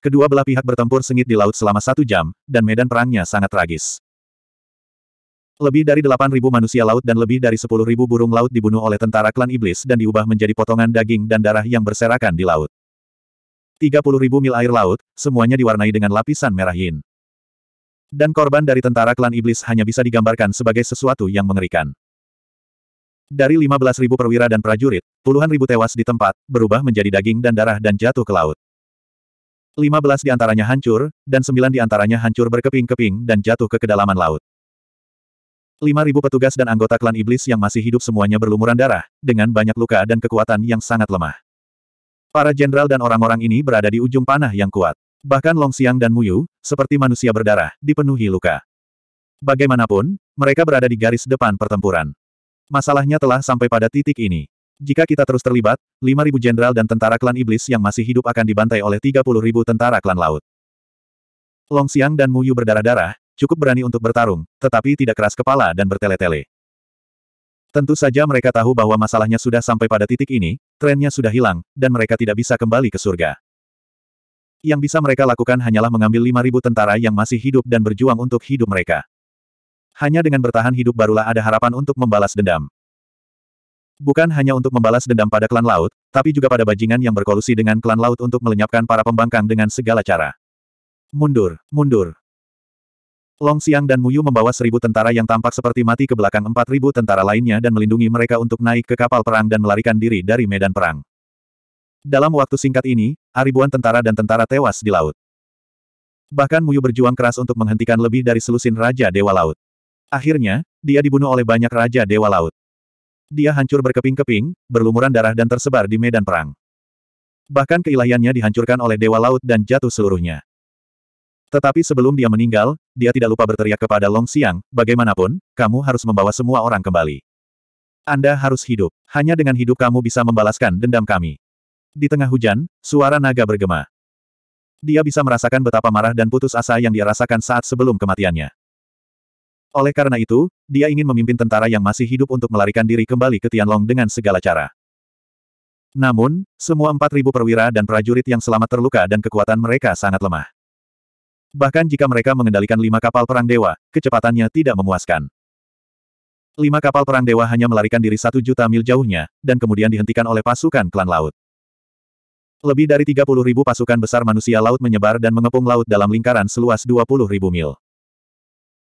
Kedua belah pihak bertempur sengit di laut selama satu jam, dan medan perangnya sangat tragis. Lebih dari 8.000 manusia laut dan lebih dari 10.000 burung laut dibunuh oleh tentara klan iblis dan diubah menjadi potongan daging dan darah yang berserakan di laut. 30.000 mil air laut, semuanya diwarnai dengan lapisan merah yin. Dan korban dari tentara klan iblis hanya bisa digambarkan sebagai sesuatu yang mengerikan. Dari 15.000 perwira dan prajurit, puluhan ribu tewas di tempat, berubah menjadi daging dan darah dan jatuh ke laut. 15 di antaranya hancur, dan sembilan di antaranya hancur berkeping-keping dan jatuh ke kedalaman laut. lima ribu petugas dan anggota klan iblis yang masih hidup semuanya berlumuran darah, dengan banyak luka dan kekuatan yang sangat lemah. Para jenderal dan orang-orang ini berada di ujung panah yang kuat. Bahkan Long Siang dan Muyu, seperti manusia berdarah, dipenuhi luka. Bagaimanapun, mereka berada di garis depan pertempuran. Masalahnya telah sampai pada titik ini. Jika kita terus terlibat, 5.000 jenderal dan tentara klan iblis yang masih hidup akan dibantai oleh 30.000 tentara klan laut. Long Xiang dan Mu Yu berdarah-darah, cukup berani untuk bertarung, tetapi tidak keras kepala dan bertele-tele. Tentu saja mereka tahu bahwa masalahnya sudah sampai pada titik ini, trennya sudah hilang, dan mereka tidak bisa kembali ke surga. Yang bisa mereka lakukan hanyalah mengambil 5.000 tentara yang masih hidup dan berjuang untuk hidup mereka. Hanya dengan bertahan hidup barulah ada harapan untuk membalas dendam. Bukan hanya untuk membalas dendam pada klan laut, tapi juga pada bajingan yang berkolusi dengan klan laut untuk melenyapkan para pembangkang dengan segala cara. Mundur, mundur. Long Xiang dan Muyu membawa seribu tentara yang tampak seperti mati ke belakang empat ribu tentara lainnya dan melindungi mereka untuk naik ke kapal perang dan melarikan diri dari medan perang. Dalam waktu singkat ini, ribuan tentara dan tentara tewas di laut. Bahkan Muyu berjuang keras untuk menghentikan lebih dari selusin Raja Dewa Laut. Akhirnya, dia dibunuh oleh banyak Raja Dewa Laut dia hancur berkeping-keping, berlumuran darah dan tersebar di medan perang. Bahkan keilahiannya dihancurkan oleh Dewa Laut dan jatuh seluruhnya. Tetapi sebelum dia meninggal, dia tidak lupa berteriak kepada Long Xiang, bagaimanapun, kamu harus membawa semua orang kembali. Anda harus hidup. Hanya dengan hidup kamu bisa membalaskan dendam kami. Di tengah hujan, suara naga bergema. Dia bisa merasakan betapa marah dan putus asa yang dia rasakan saat sebelum kematiannya. Oleh karena itu, dia ingin memimpin tentara yang masih hidup untuk melarikan diri kembali ke Tianlong dengan segala cara. Namun, semua 4.000 perwira dan prajurit yang selamat terluka dan kekuatan mereka sangat lemah. Bahkan jika mereka mengendalikan lima kapal perang dewa, kecepatannya tidak memuaskan. Lima kapal perang dewa hanya melarikan diri satu juta mil jauhnya, dan kemudian dihentikan oleh pasukan klan laut. Lebih dari 30.000 pasukan besar manusia laut menyebar dan mengepung laut dalam lingkaran seluas 20.000 mil.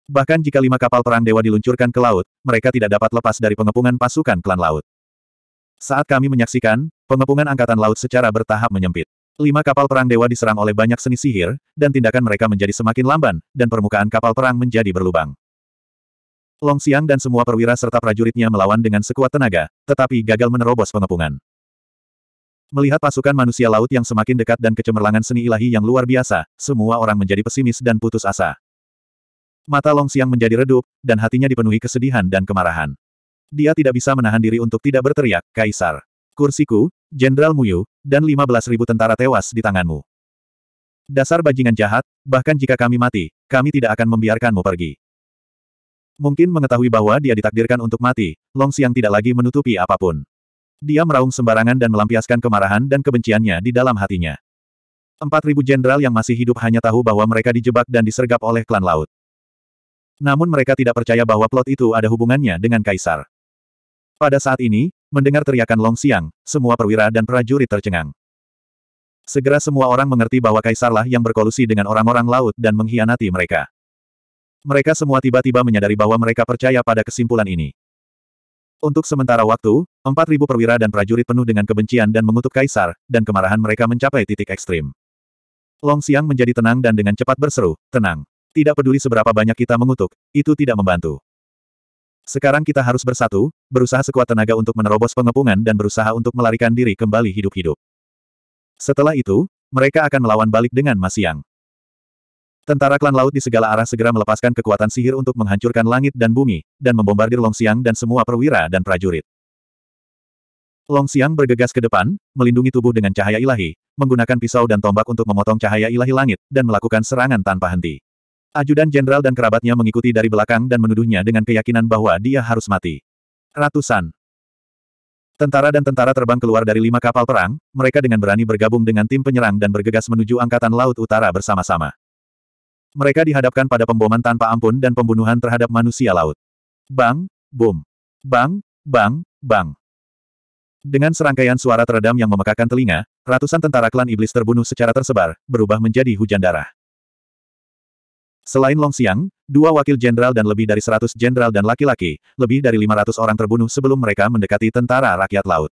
Bahkan jika lima kapal perang dewa diluncurkan ke laut, mereka tidak dapat lepas dari pengepungan pasukan klan laut. Saat kami menyaksikan, pengepungan angkatan laut secara bertahap menyempit. Lima kapal perang dewa diserang oleh banyak seni sihir, dan tindakan mereka menjadi semakin lamban, dan permukaan kapal perang menjadi berlubang. Long Xiang dan semua perwira serta prajuritnya melawan dengan sekuat tenaga, tetapi gagal menerobos pengepungan. Melihat pasukan manusia laut yang semakin dekat dan kecemerlangan seni ilahi yang luar biasa, semua orang menjadi pesimis dan putus asa. Mata Long Xiang menjadi redup, dan hatinya dipenuhi kesedihan dan kemarahan. Dia tidak bisa menahan diri untuk tidak berteriak, Kaisar. Kursiku, Jenderal Muyu, dan ribu tentara tewas di tanganmu. Dasar bajingan jahat, bahkan jika kami mati, kami tidak akan membiarkanmu pergi. Mungkin mengetahui bahwa dia ditakdirkan untuk mati, Long Xiang tidak lagi menutupi apapun. Dia meraung sembarangan dan melampiaskan kemarahan dan kebenciannya di dalam hatinya. 4.000 jenderal yang masih hidup hanya tahu bahwa mereka dijebak dan disergap oleh klan laut. Namun mereka tidak percaya bahwa plot itu ada hubungannya dengan Kaisar. Pada saat ini, mendengar teriakan Long Siang, semua perwira dan prajurit tercengang. Segera semua orang mengerti bahwa Kaisarlah yang berkolusi dengan orang-orang laut dan mengkhianati mereka. Mereka semua tiba-tiba menyadari bahwa mereka percaya pada kesimpulan ini. Untuk sementara waktu, 4.000 perwira dan prajurit penuh dengan kebencian dan mengutuk Kaisar, dan kemarahan mereka mencapai titik ekstrim. Long Siang menjadi tenang dan dengan cepat berseru, tenang. Tidak peduli seberapa banyak kita mengutuk, itu tidak membantu. Sekarang kita harus bersatu, berusaha sekuat tenaga untuk menerobos pengepungan dan berusaha untuk melarikan diri kembali hidup-hidup. Setelah itu, mereka akan melawan balik dengan Masiang. Tentara klan laut di segala arah segera melepaskan kekuatan sihir untuk menghancurkan langit dan bumi, dan membombardir Longxiang dan semua perwira dan prajurit. Longxiang bergegas ke depan, melindungi tubuh dengan cahaya ilahi, menggunakan pisau dan tombak untuk memotong cahaya ilahi langit, dan melakukan serangan tanpa henti. Ajudan jenderal dan kerabatnya mengikuti dari belakang dan menuduhnya dengan keyakinan bahwa dia harus mati. Ratusan tentara dan tentara terbang keluar dari lima kapal perang, mereka dengan berani bergabung dengan tim penyerang dan bergegas menuju Angkatan Laut Utara bersama-sama. Mereka dihadapkan pada pemboman tanpa ampun dan pembunuhan terhadap manusia laut. Bang, boom. Bang, bang, bang. Dengan serangkaian suara teredam yang memekakan telinga, ratusan tentara klan iblis terbunuh secara tersebar, berubah menjadi hujan darah. Selain Long Xiang, dua wakil jenderal dan lebih dari seratus jenderal dan laki-laki, lebih dari lima ratus orang terbunuh sebelum mereka mendekati tentara rakyat laut.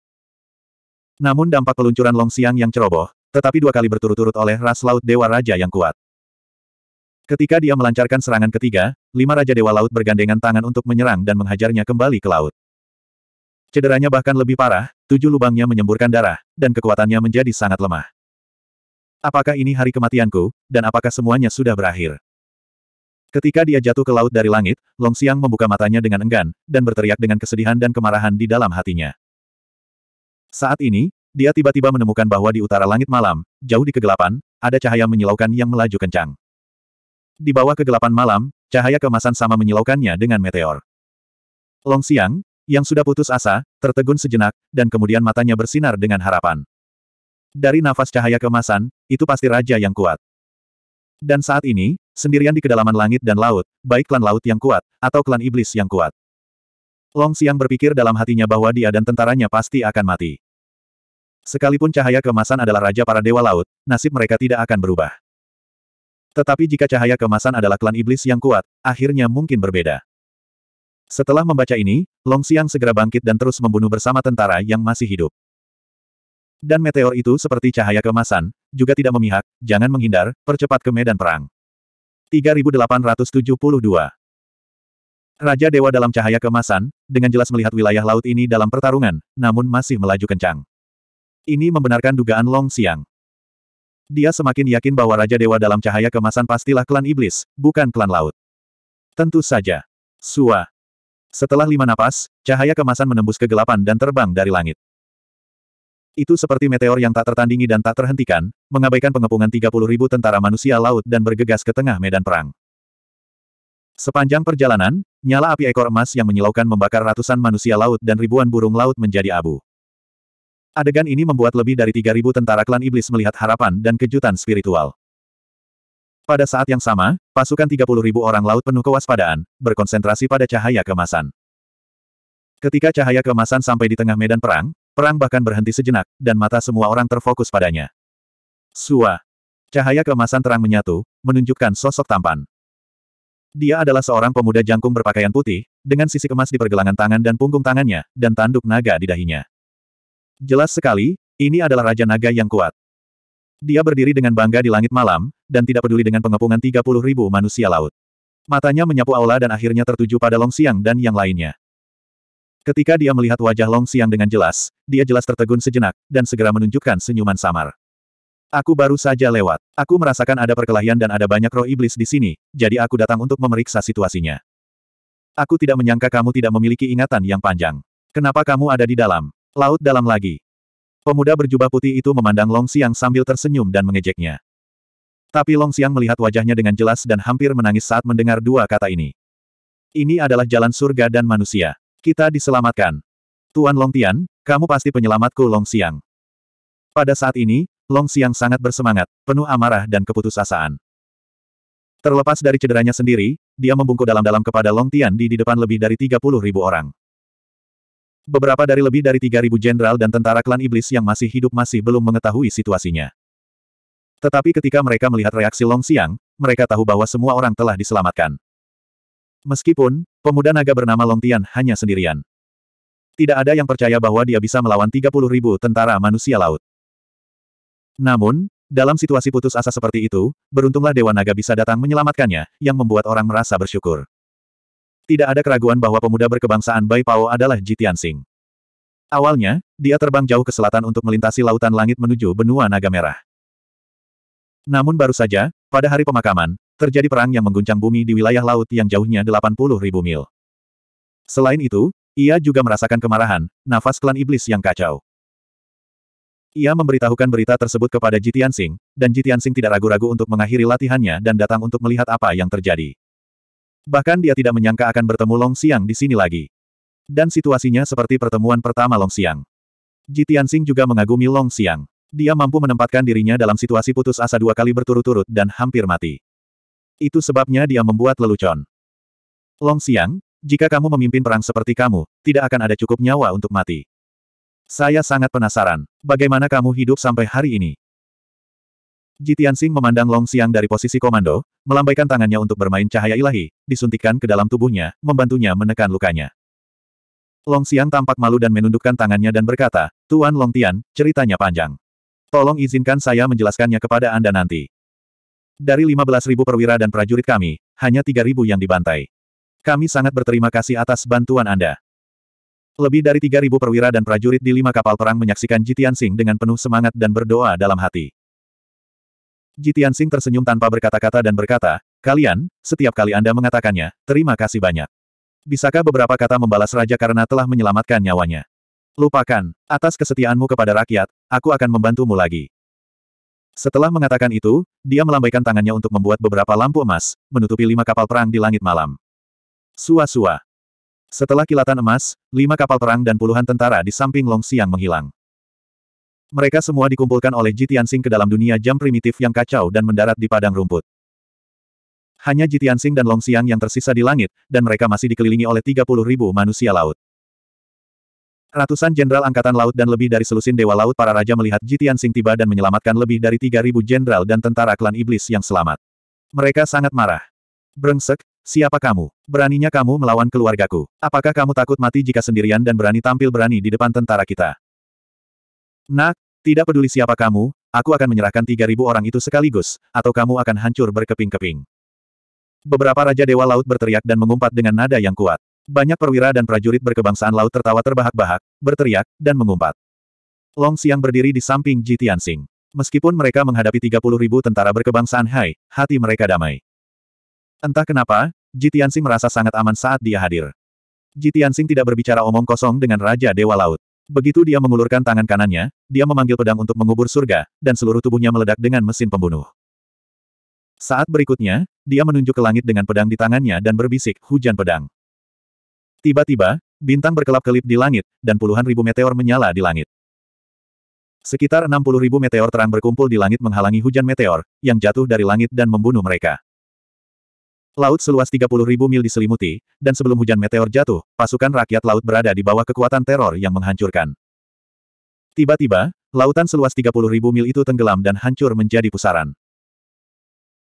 Namun dampak peluncuran Long Xiang yang ceroboh, tetapi dua kali berturut-turut oleh ras laut Dewa Raja yang kuat. Ketika dia melancarkan serangan ketiga, lima Raja Dewa Laut bergandengan tangan untuk menyerang dan menghajarnya kembali ke laut. Cederanya bahkan lebih parah, tujuh lubangnya menyemburkan darah, dan kekuatannya menjadi sangat lemah. Apakah ini hari kematianku, dan apakah semuanya sudah berakhir? Ketika dia jatuh ke laut dari langit, Long Xiang membuka matanya dengan enggan, dan berteriak dengan kesedihan dan kemarahan di dalam hatinya. Saat ini, dia tiba-tiba menemukan bahwa di utara langit malam, jauh di kegelapan, ada cahaya menyilaukan yang melaju kencang. Di bawah kegelapan malam, cahaya kemasan sama menyilaukannya dengan meteor. Long Xiang, yang sudah putus asa, tertegun sejenak, dan kemudian matanya bersinar dengan harapan. Dari nafas cahaya kemasan, itu pasti raja yang kuat. Dan saat ini, sendirian di kedalaman langit dan laut, baik klan laut yang kuat, atau klan iblis yang kuat. Long Xiang berpikir dalam hatinya bahwa dia dan tentaranya pasti akan mati. Sekalipun cahaya kemasan adalah raja para dewa laut, nasib mereka tidak akan berubah. Tetapi jika cahaya kemasan adalah klan iblis yang kuat, akhirnya mungkin berbeda. Setelah membaca ini, Long Xiang segera bangkit dan terus membunuh bersama tentara yang masih hidup. Dan meteor itu seperti cahaya kemasan, juga tidak memihak, jangan menghindar, percepat ke medan perang. 3872. Raja Dewa dalam cahaya kemasan, dengan jelas melihat wilayah laut ini dalam pertarungan, namun masih melaju kencang. Ini membenarkan dugaan Long Siang. Dia semakin yakin bahwa Raja Dewa dalam cahaya kemasan pastilah klan iblis, bukan klan laut. Tentu saja. Suah. Setelah lima napas, cahaya kemasan menembus kegelapan dan terbang dari langit. Itu seperti meteor yang tak tertandingi dan tak terhentikan, mengabaikan pengepungan 30 tentara manusia laut dan bergegas ke tengah medan perang. Sepanjang perjalanan, nyala api ekor emas yang menyilaukan membakar ratusan manusia laut dan ribuan burung laut menjadi abu. Adegan ini membuat lebih dari 3.000 tentara klan iblis melihat harapan dan kejutan spiritual. Pada saat yang sama, pasukan 30.000 orang laut penuh kewaspadaan, berkonsentrasi pada cahaya kemasan. Ketika cahaya kemasan sampai di tengah medan perang, Perang bahkan berhenti sejenak, dan mata semua orang terfokus padanya. Sua. Cahaya kemasan terang menyatu, menunjukkan sosok tampan. Dia adalah seorang pemuda jangkung berpakaian putih, dengan sisi kemas di pergelangan tangan dan punggung tangannya, dan tanduk naga di dahinya. Jelas sekali, ini adalah Raja Naga yang kuat. Dia berdiri dengan bangga di langit malam, dan tidak peduli dengan pengepungan 30 manusia laut. Matanya menyapu aula dan akhirnya tertuju pada Long Siang dan yang lainnya. Ketika dia melihat wajah Long Xiang dengan jelas, dia jelas tertegun sejenak, dan segera menunjukkan senyuman samar. Aku baru saja lewat. Aku merasakan ada perkelahian dan ada banyak roh iblis di sini, jadi aku datang untuk memeriksa situasinya. Aku tidak menyangka kamu tidak memiliki ingatan yang panjang. Kenapa kamu ada di dalam? Laut dalam lagi. Pemuda berjubah putih itu memandang Long Xiang sambil tersenyum dan mengejeknya. Tapi Long Xiang melihat wajahnya dengan jelas dan hampir menangis saat mendengar dua kata ini. Ini adalah jalan surga dan manusia. Kita diselamatkan. Tuan Long Tian. kamu pasti penyelamatku Long Xiang. Pada saat ini, Long Xiang sangat bersemangat, penuh amarah dan keputusasaan. Terlepas dari cederanya sendiri, dia membungkuk dalam-dalam kepada Long Tian di di depan lebih dari 30 ribu orang. Beberapa dari lebih dari 3.000 jenderal dan tentara klan iblis yang masih hidup masih belum mengetahui situasinya. Tetapi ketika mereka melihat reaksi Long Xiang, mereka tahu bahwa semua orang telah diselamatkan. Meskipun, pemuda naga bernama Long Tian hanya sendirian. Tidak ada yang percaya bahwa dia bisa melawan 30 ribu tentara manusia laut. Namun, dalam situasi putus asa seperti itu, beruntunglah Dewa Naga bisa datang menyelamatkannya, yang membuat orang merasa bersyukur. Tidak ada keraguan bahwa pemuda berkebangsaan Bai Pao adalah Ji Tianxing. Awalnya, dia terbang jauh ke selatan untuk melintasi lautan langit menuju benua naga merah. Namun baru saja, pada hari pemakaman, terjadi perang yang mengguncang bumi di wilayah laut yang jauhnya 80 ribu mil. Selain itu, ia juga merasakan kemarahan, nafas klan iblis yang kacau. Ia memberitahukan berita tersebut kepada Jitian Sing, dan Jitian Sing tidak ragu-ragu untuk mengakhiri latihannya dan datang untuk melihat apa yang terjadi. Bahkan dia tidak menyangka akan bertemu Long Siang di sini lagi. Dan situasinya seperti pertemuan pertama Long Siang. Jitian Sing juga mengagumi Long Siang. Dia mampu menempatkan dirinya dalam situasi putus asa dua kali berturut-turut dan hampir mati. Itu sebabnya dia membuat lelucon. Long Xiang, jika kamu memimpin perang seperti kamu, tidak akan ada cukup nyawa untuk mati. Saya sangat penasaran, bagaimana kamu hidup sampai hari ini? Jitian Sing memandang Long Xiang dari posisi komando, melambaikan tangannya untuk bermain cahaya ilahi, disuntikkan ke dalam tubuhnya, membantunya menekan lukanya. Long Xiang tampak malu dan menundukkan tangannya dan berkata, Tuan Long Tian, ceritanya panjang. Tolong izinkan saya menjelaskannya kepada Anda nanti. Dari 15.000 perwira dan prajurit kami, hanya 3.000 yang dibantai. Kami sangat berterima kasih atas bantuan Anda. Lebih dari 3.000 perwira dan prajurit di lima kapal perang menyaksikan Jitian Sing dengan penuh semangat dan berdoa dalam hati. Jitian Sing tersenyum tanpa berkata-kata dan berkata, Kalian, setiap kali Anda mengatakannya, terima kasih banyak. Bisakah beberapa kata membalas raja karena telah menyelamatkan nyawanya? Lupakan, atas kesetiaanmu kepada rakyat, aku akan membantumu lagi. Setelah mengatakan itu, dia melambaikan tangannya untuk membuat beberapa lampu emas, menutupi lima kapal perang di langit malam. Sua-sua. Setelah kilatan emas, lima kapal perang dan puluhan tentara di samping Long Siang menghilang. Mereka semua dikumpulkan oleh Jitiansing ke dalam dunia jam primitif yang kacau dan mendarat di padang rumput. Hanya Jitiansing dan Long Siang yang tersisa di langit, dan mereka masih dikelilingi oleh 30.000 manusia laut. Ratusan jenderal angkatan laut dan lebih dari selusin dewa laut para raja melihat Jitian Sing tiba dan menyelamatkan lebih dari 3.000 jenderal dan tentara klan iblis yang selamat. Mereka sangat marah. Brengsek, siapa kamu? Beraninya kamu melawan keluargaku. Apakah kamu takut mati jika sendirian dan berani tampil berani di depan tentara kita? Nak, tidak peduli siapa kamu, aku akan menyerahkan 3.000 orang itu sekaligus, atau kamu akan hancur berkeping-keping. Beberapa Raja Dewa Laut berteriak dan mengumpat dengan nada yang kuat. Banyak perwira dan prajurit berkebangsaan laut tertawa terbahak-bahak, berteriak, dan mengumpat. Long Xiang berdiri di samping Ji Tianxing. Meskipun mereka menghadapi 30 ribu tentara berkebangsaan Hai, hati mereka damai. Entah kenapa, Ji Tianxing merasa sangat aman saat dia hadir. Ji Tianxing tidak berbicara omong kosong dengan Raja Dewa Laut. Begitu dia mengulurkan tangan kanannya, dia memanggil pedang untuk mengubur surga, dan seluruh tubuhnya meledak dengan mesin pembunuh. Saat berikutnya, dia menunjuk ke langit dengan pedang di tangannya dan berbisik, hujan pedang. Tiba-tiba, bintang berkelap-kelip di langit, dan puluhan ribu meteor menyala di langit. Sekitar 60 ribu meteor terang berkumpul di langit menghalangi hujan meteor, yang jatuh dari langit dan membunuh mereka. Laut seluas 30 ribu mil diselimuti, dan sebelum hujan meteor jatuh, pasukan rakyat laut berada di bawah kekuatan teror yang menghancurkan. Tiba-tiba, lautan seluas 30 ribu mil itu tenggelam dan hancur menjadi pusaran.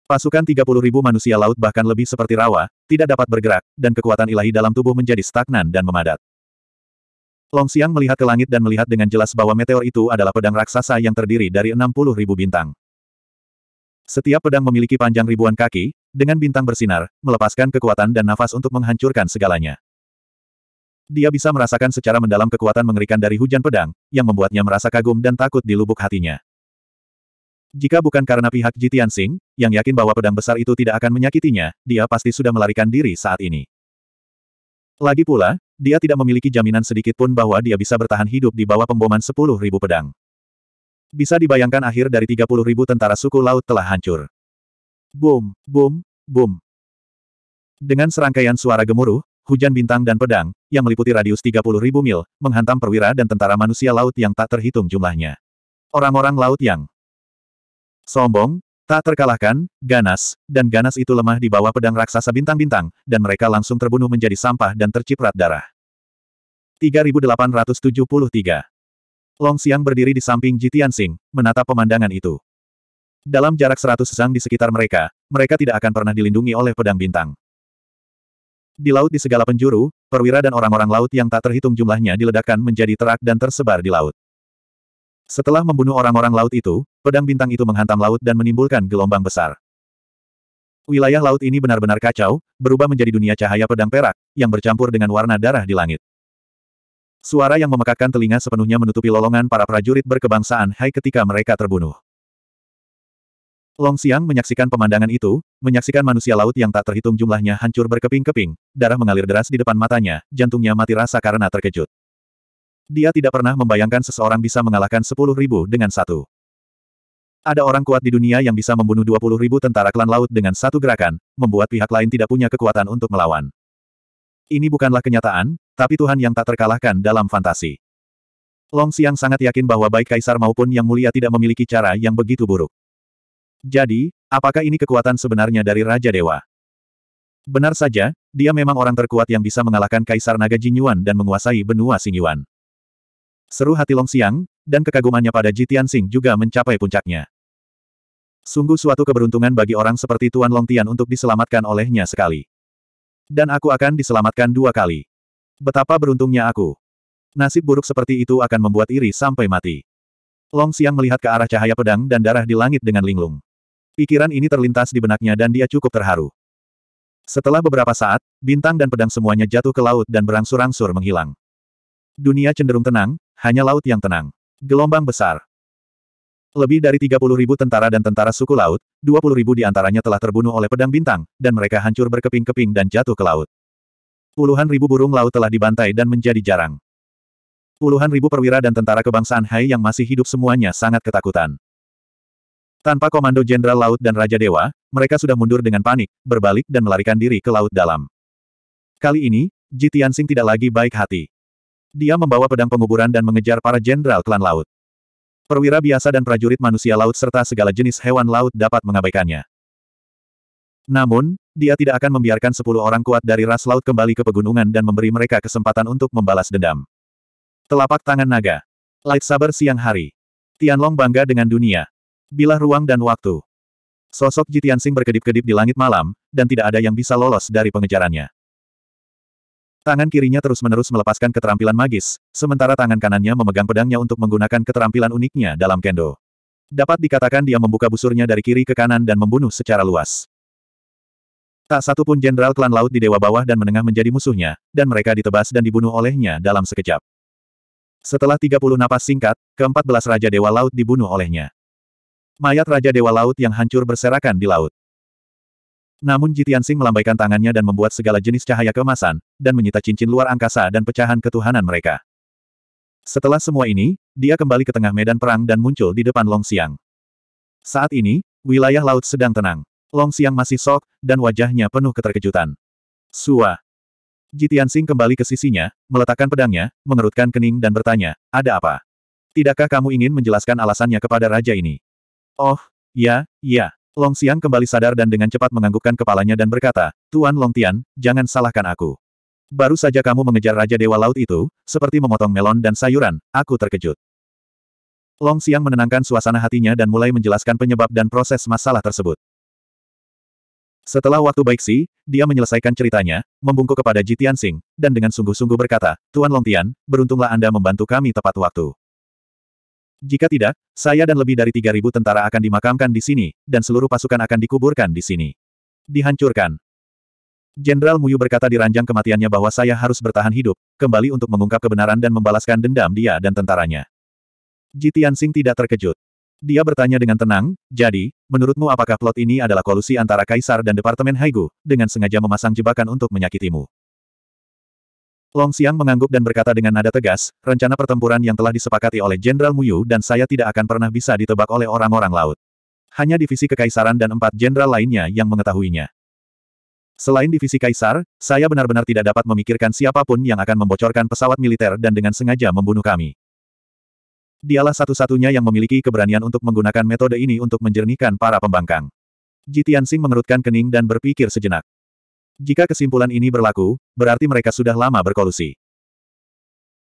Pasukan 30.000 manusia laut bahkan lebih seperti rawa, tidak dapat bergerak, dan kekuatan ilahi dalam tubuh menjadi stagnan dan memadat. Long Xiang melihat ke langit dan melihat dengan jelas bahwa meteor itu adalah pedang raksasa yang terdiri dari ribu bintang. Setiap pedang memiliki panjang ribuan kaki, dengan bintang bersinar, melepaskan kekuatan dan nafas untuk menghancurkan segalanya. Dia bisa merasakan secara mendalam kekuatan mengerikan dari hujan pedang, yang membuatnya merasa kagum dan takut di lubuk hatinya. Jika bukan karena pihak Jitian Sing, yang yakin bahwa pedang besar itu tidak akan menyakitinya, dia pasti sudah melarikan diri saat ini. Lagi pula, dia tidak memiliki jaminan sedikit pun bahwa dia bisa bertahan hidup di bawah pemboman 10.000 pedang. Bisa dibayangkan akhir dari 30.000 tentara suku laut telah hancur. Boom, boom, boom. Dengan serangkaian suara gemuruh, hujan bintang dan pedang, yang meliputi radius 30.000 mil, menghantam perwira dan tentara manusia laut yang tak terhitung jumlahnya. Orang-orang laut yang Sombong, tak terkalahkan, ganas, dan ganas itu lemah di bawah pedang raksasa bintang-bintang, dan mereka langsung terbunuh menjadi sampah dan terciprat darah. 3873 Long Xiang berdiri di samping Jitian Sing, menatap pemandangan itu. Dalam jarak seratus zang di sekitar mereka, mereka tidak akan pernah dilindungi oleh pedang bintang. Di laut di segala penjuru, perwira dan orang-orang laut yang tak terhitung jumlahnya diledakkan menjadi terak dan tersebar di laut. Setelah membunuh orang-orang laut itu, pedang bintang itu menghantam laut dan menimbulkan gelombang besar. Wilayah laut ini benar-benar kacau, berubah menjadi dunia cahaya pedang perak, yang bercampur dengan warna darah di langit. Suara yang memekakkan telinga sepenuhnya menutupi lolongan para prajurit berkebangsaan Hai ketika mereka terbunuh. Long Xiang menyaksikan pemandangan itu, menyaksikan manusia laut yang tak terhitung jumlahnya hancur berkeping-keping, darah mengalir deras di depan matanya, jantungnya mati rasa karena terkejut. Dia tidak pernah membayangkan seseorang bisa mengalahkan sepuluh ribu dengan satu. Ada orang kuat di dunia yang bisa membunuh dua puluh ribu tentara klan laut dengan satu gerakan, membuat pihak lain tidak punya kekuatan untuk melawan. Ini bukanlah kenyataan, tapi Tuhan yang tak terkalahkan dalam fantasi. Long Xiang sangat yakin bahwa baik kaisar maupun yang mulia tidak memiliki cara yang begitu buruk. Jadi, apakah ini kekuatan sebenarnya dari Raja Dewa? Benar saja, dia memang orang terkuat yang bisa mengalahkan Kaisar Naga Jinyuan dan menguasai benua Singyuan. Seru hati Long Xiang, dan kekagumannya pada Ji Tianxing juga mencapai puncaknya. Sungguh suatu keberuntungan bagi orang seperti Tuan Long Tian untuk diselamatkan olehnya sekali. Dan aku akan diselamatkan dua kali. Betapa beruntungnya aku. Nasib buruk seperti itu akan membuat iri sampai mati. Long Xiang melihat ke arah cahaya pedang dan darah di langit dengan linglung. Pikiran ini terlintas di benaknya dan dia cukup terharu. Setelah beberapa saat, bintang dan pedang semuanya jatuh ke laut dan berangsur-angsur menghilang. Dunia cenderung tenang, hanya laut yang tenang. Gelombang besar. Lebih dari 30 ribu tentara dan tentara suku laut, 20 ribu di antaranya telah terbunuh oleh pedang bintang, dan mereka hancur berkeping-keping dan jatuh ke laut. Puluhan ribu burung laut telah dibantai dan menjadi jarang. Puluhan ribu perwira dan tentara kebangsaan Hai yang masih hidup semuanya sangat ketakutan. Tanpa komando Jenderal Laut dan Raja Dewa, mereka sudah mundur dengan panik, berbalik dan melarikan diri ke laut dalam. Kali ini, Jitiansing tidak lagi baik hati. Dia membawa pedang penguburan dan mengejar para jenderal klan laut. Perwira biasa dan prajurit manusia laut serta segala jenis hewan laut dapat mengabaikannya. Namun, dia tidak akan membiarkan sepuluh orang kuat dari ras laut kembali ke pegunungan dan memberi mereka kesempatan untuk membalas dendam. Telapak tangan naga. light Lightsaber siang hari. Tianlong bangga dengan dunia. bilah ruang dan waktu. Sosok Jitian Sing berkedip-kedip di langit malam, dan tidak ada yang bisa lolos dari pengejarannya. Tangan kirinya terus-menerus melepaskan keterampilan magis, sementara tangan kanannya memegang pedangnya untuk menggunakan keterampilan uniknya dalam kendo. Dapat dikatakan dia membuka busurnya dari kiri ke kanan dan membunuh secara luas. Tak satu pun jenderal klan laut di Dewa Bawah dan Menengah menjadi musuhnya, dan mereka ditebas dan dibunuh olehnya dalam sekejap. Setelah 30 napas singkat, keempat belas Raja Dewa Laut dibunuh olehnya. Mayat Raja Dewa Laut yang hancur berserakan di laut. Namun Jitian Sing melambaikan tangannya dan membuat segala jenis cahaya keemasan, dan menyita cincin luar angkasa dan pecahan ketuhanan mereka. Setelah semua ini, dia kembali ke tengah medan perang dan muncul di depan Long Xiang. Saat ini, wilayah laut sedang tenang. Long Xiang masih sok, dan wajahnya penuh keterkejutan. Sua. Jitian Sing kembali ke sisinya, meletakkan pedangnya, mengerutkan kening dan bertanya, ada apa? Tidakkah kamu ingin menjelaskan alasannya kepada raja ini? Oh, ya, ya. Long Xiang kembali sadar dan dengan cepat menganggukkan kepalanya dan berkata, Tuan Long Tian, jangan salahkan aku. Baru saja kamu mengejar Raja Dewa Laut itu, seperti memotong melon dan sayuran, aku terkejut. Long Xiang menenangkan suasana hatinya dan mulai menjelaskan penyebab dan proses masalah tersebut. Setelah waktu baik sih, dia menyelesaikan ceritanya, membungkuk kepada Ji Tianxing, dan dengan sungguh-sungguh berkata, Tuan Long Tian, beruntunglah Anda membantu kami tepat waktu. Jika tidak, saya dan lebih dari 3.000 tentara akan dimakamkan di sini, dan seluruh pasukan akan dikuburkan di sini. Dihancurkan. Jenderal Muyu berkata di ranjang kematiannya bahwa saya harus bertahan hidup, kembali untuk mengungkap kebenaran dan membalaskan dendam dia dan tentaranya. Jitian Sing tidak terkejut. Dia bertanya dengan tenang, jadi, menurutmu apakah plot ini adalah kolusi antara Kaisar dan Departemen Haigu, dengan sengaja memasang jebakan untuk menyakitimu? Long Xiang mengangguk dan berkata dengan nada tegas, rencana pertempuran yang telah disepakati oleh Jenderal Muyu dan saya tidak akan pernah bisa ditebak oleh orang-orang laut. Hanya divisi kekaisaran dan empat jenderal lainnya yang mengetahuinya. Selain divisi kaisar, saya benar-benar tidak dapat memikirkan siapapun yang akan membocorkan pesawat militer dan dengan sengaja membunuh kami. Dialah satu-satunya yang memiliki keberanian untuk menggunakan metode ini untuk menjernihkan para pembangkang. Jitian Sing mengerutkan kening dan berpikir sejenak. Jika kesimpulan ini berlaku, berarti mereka sudah lama berkolusi.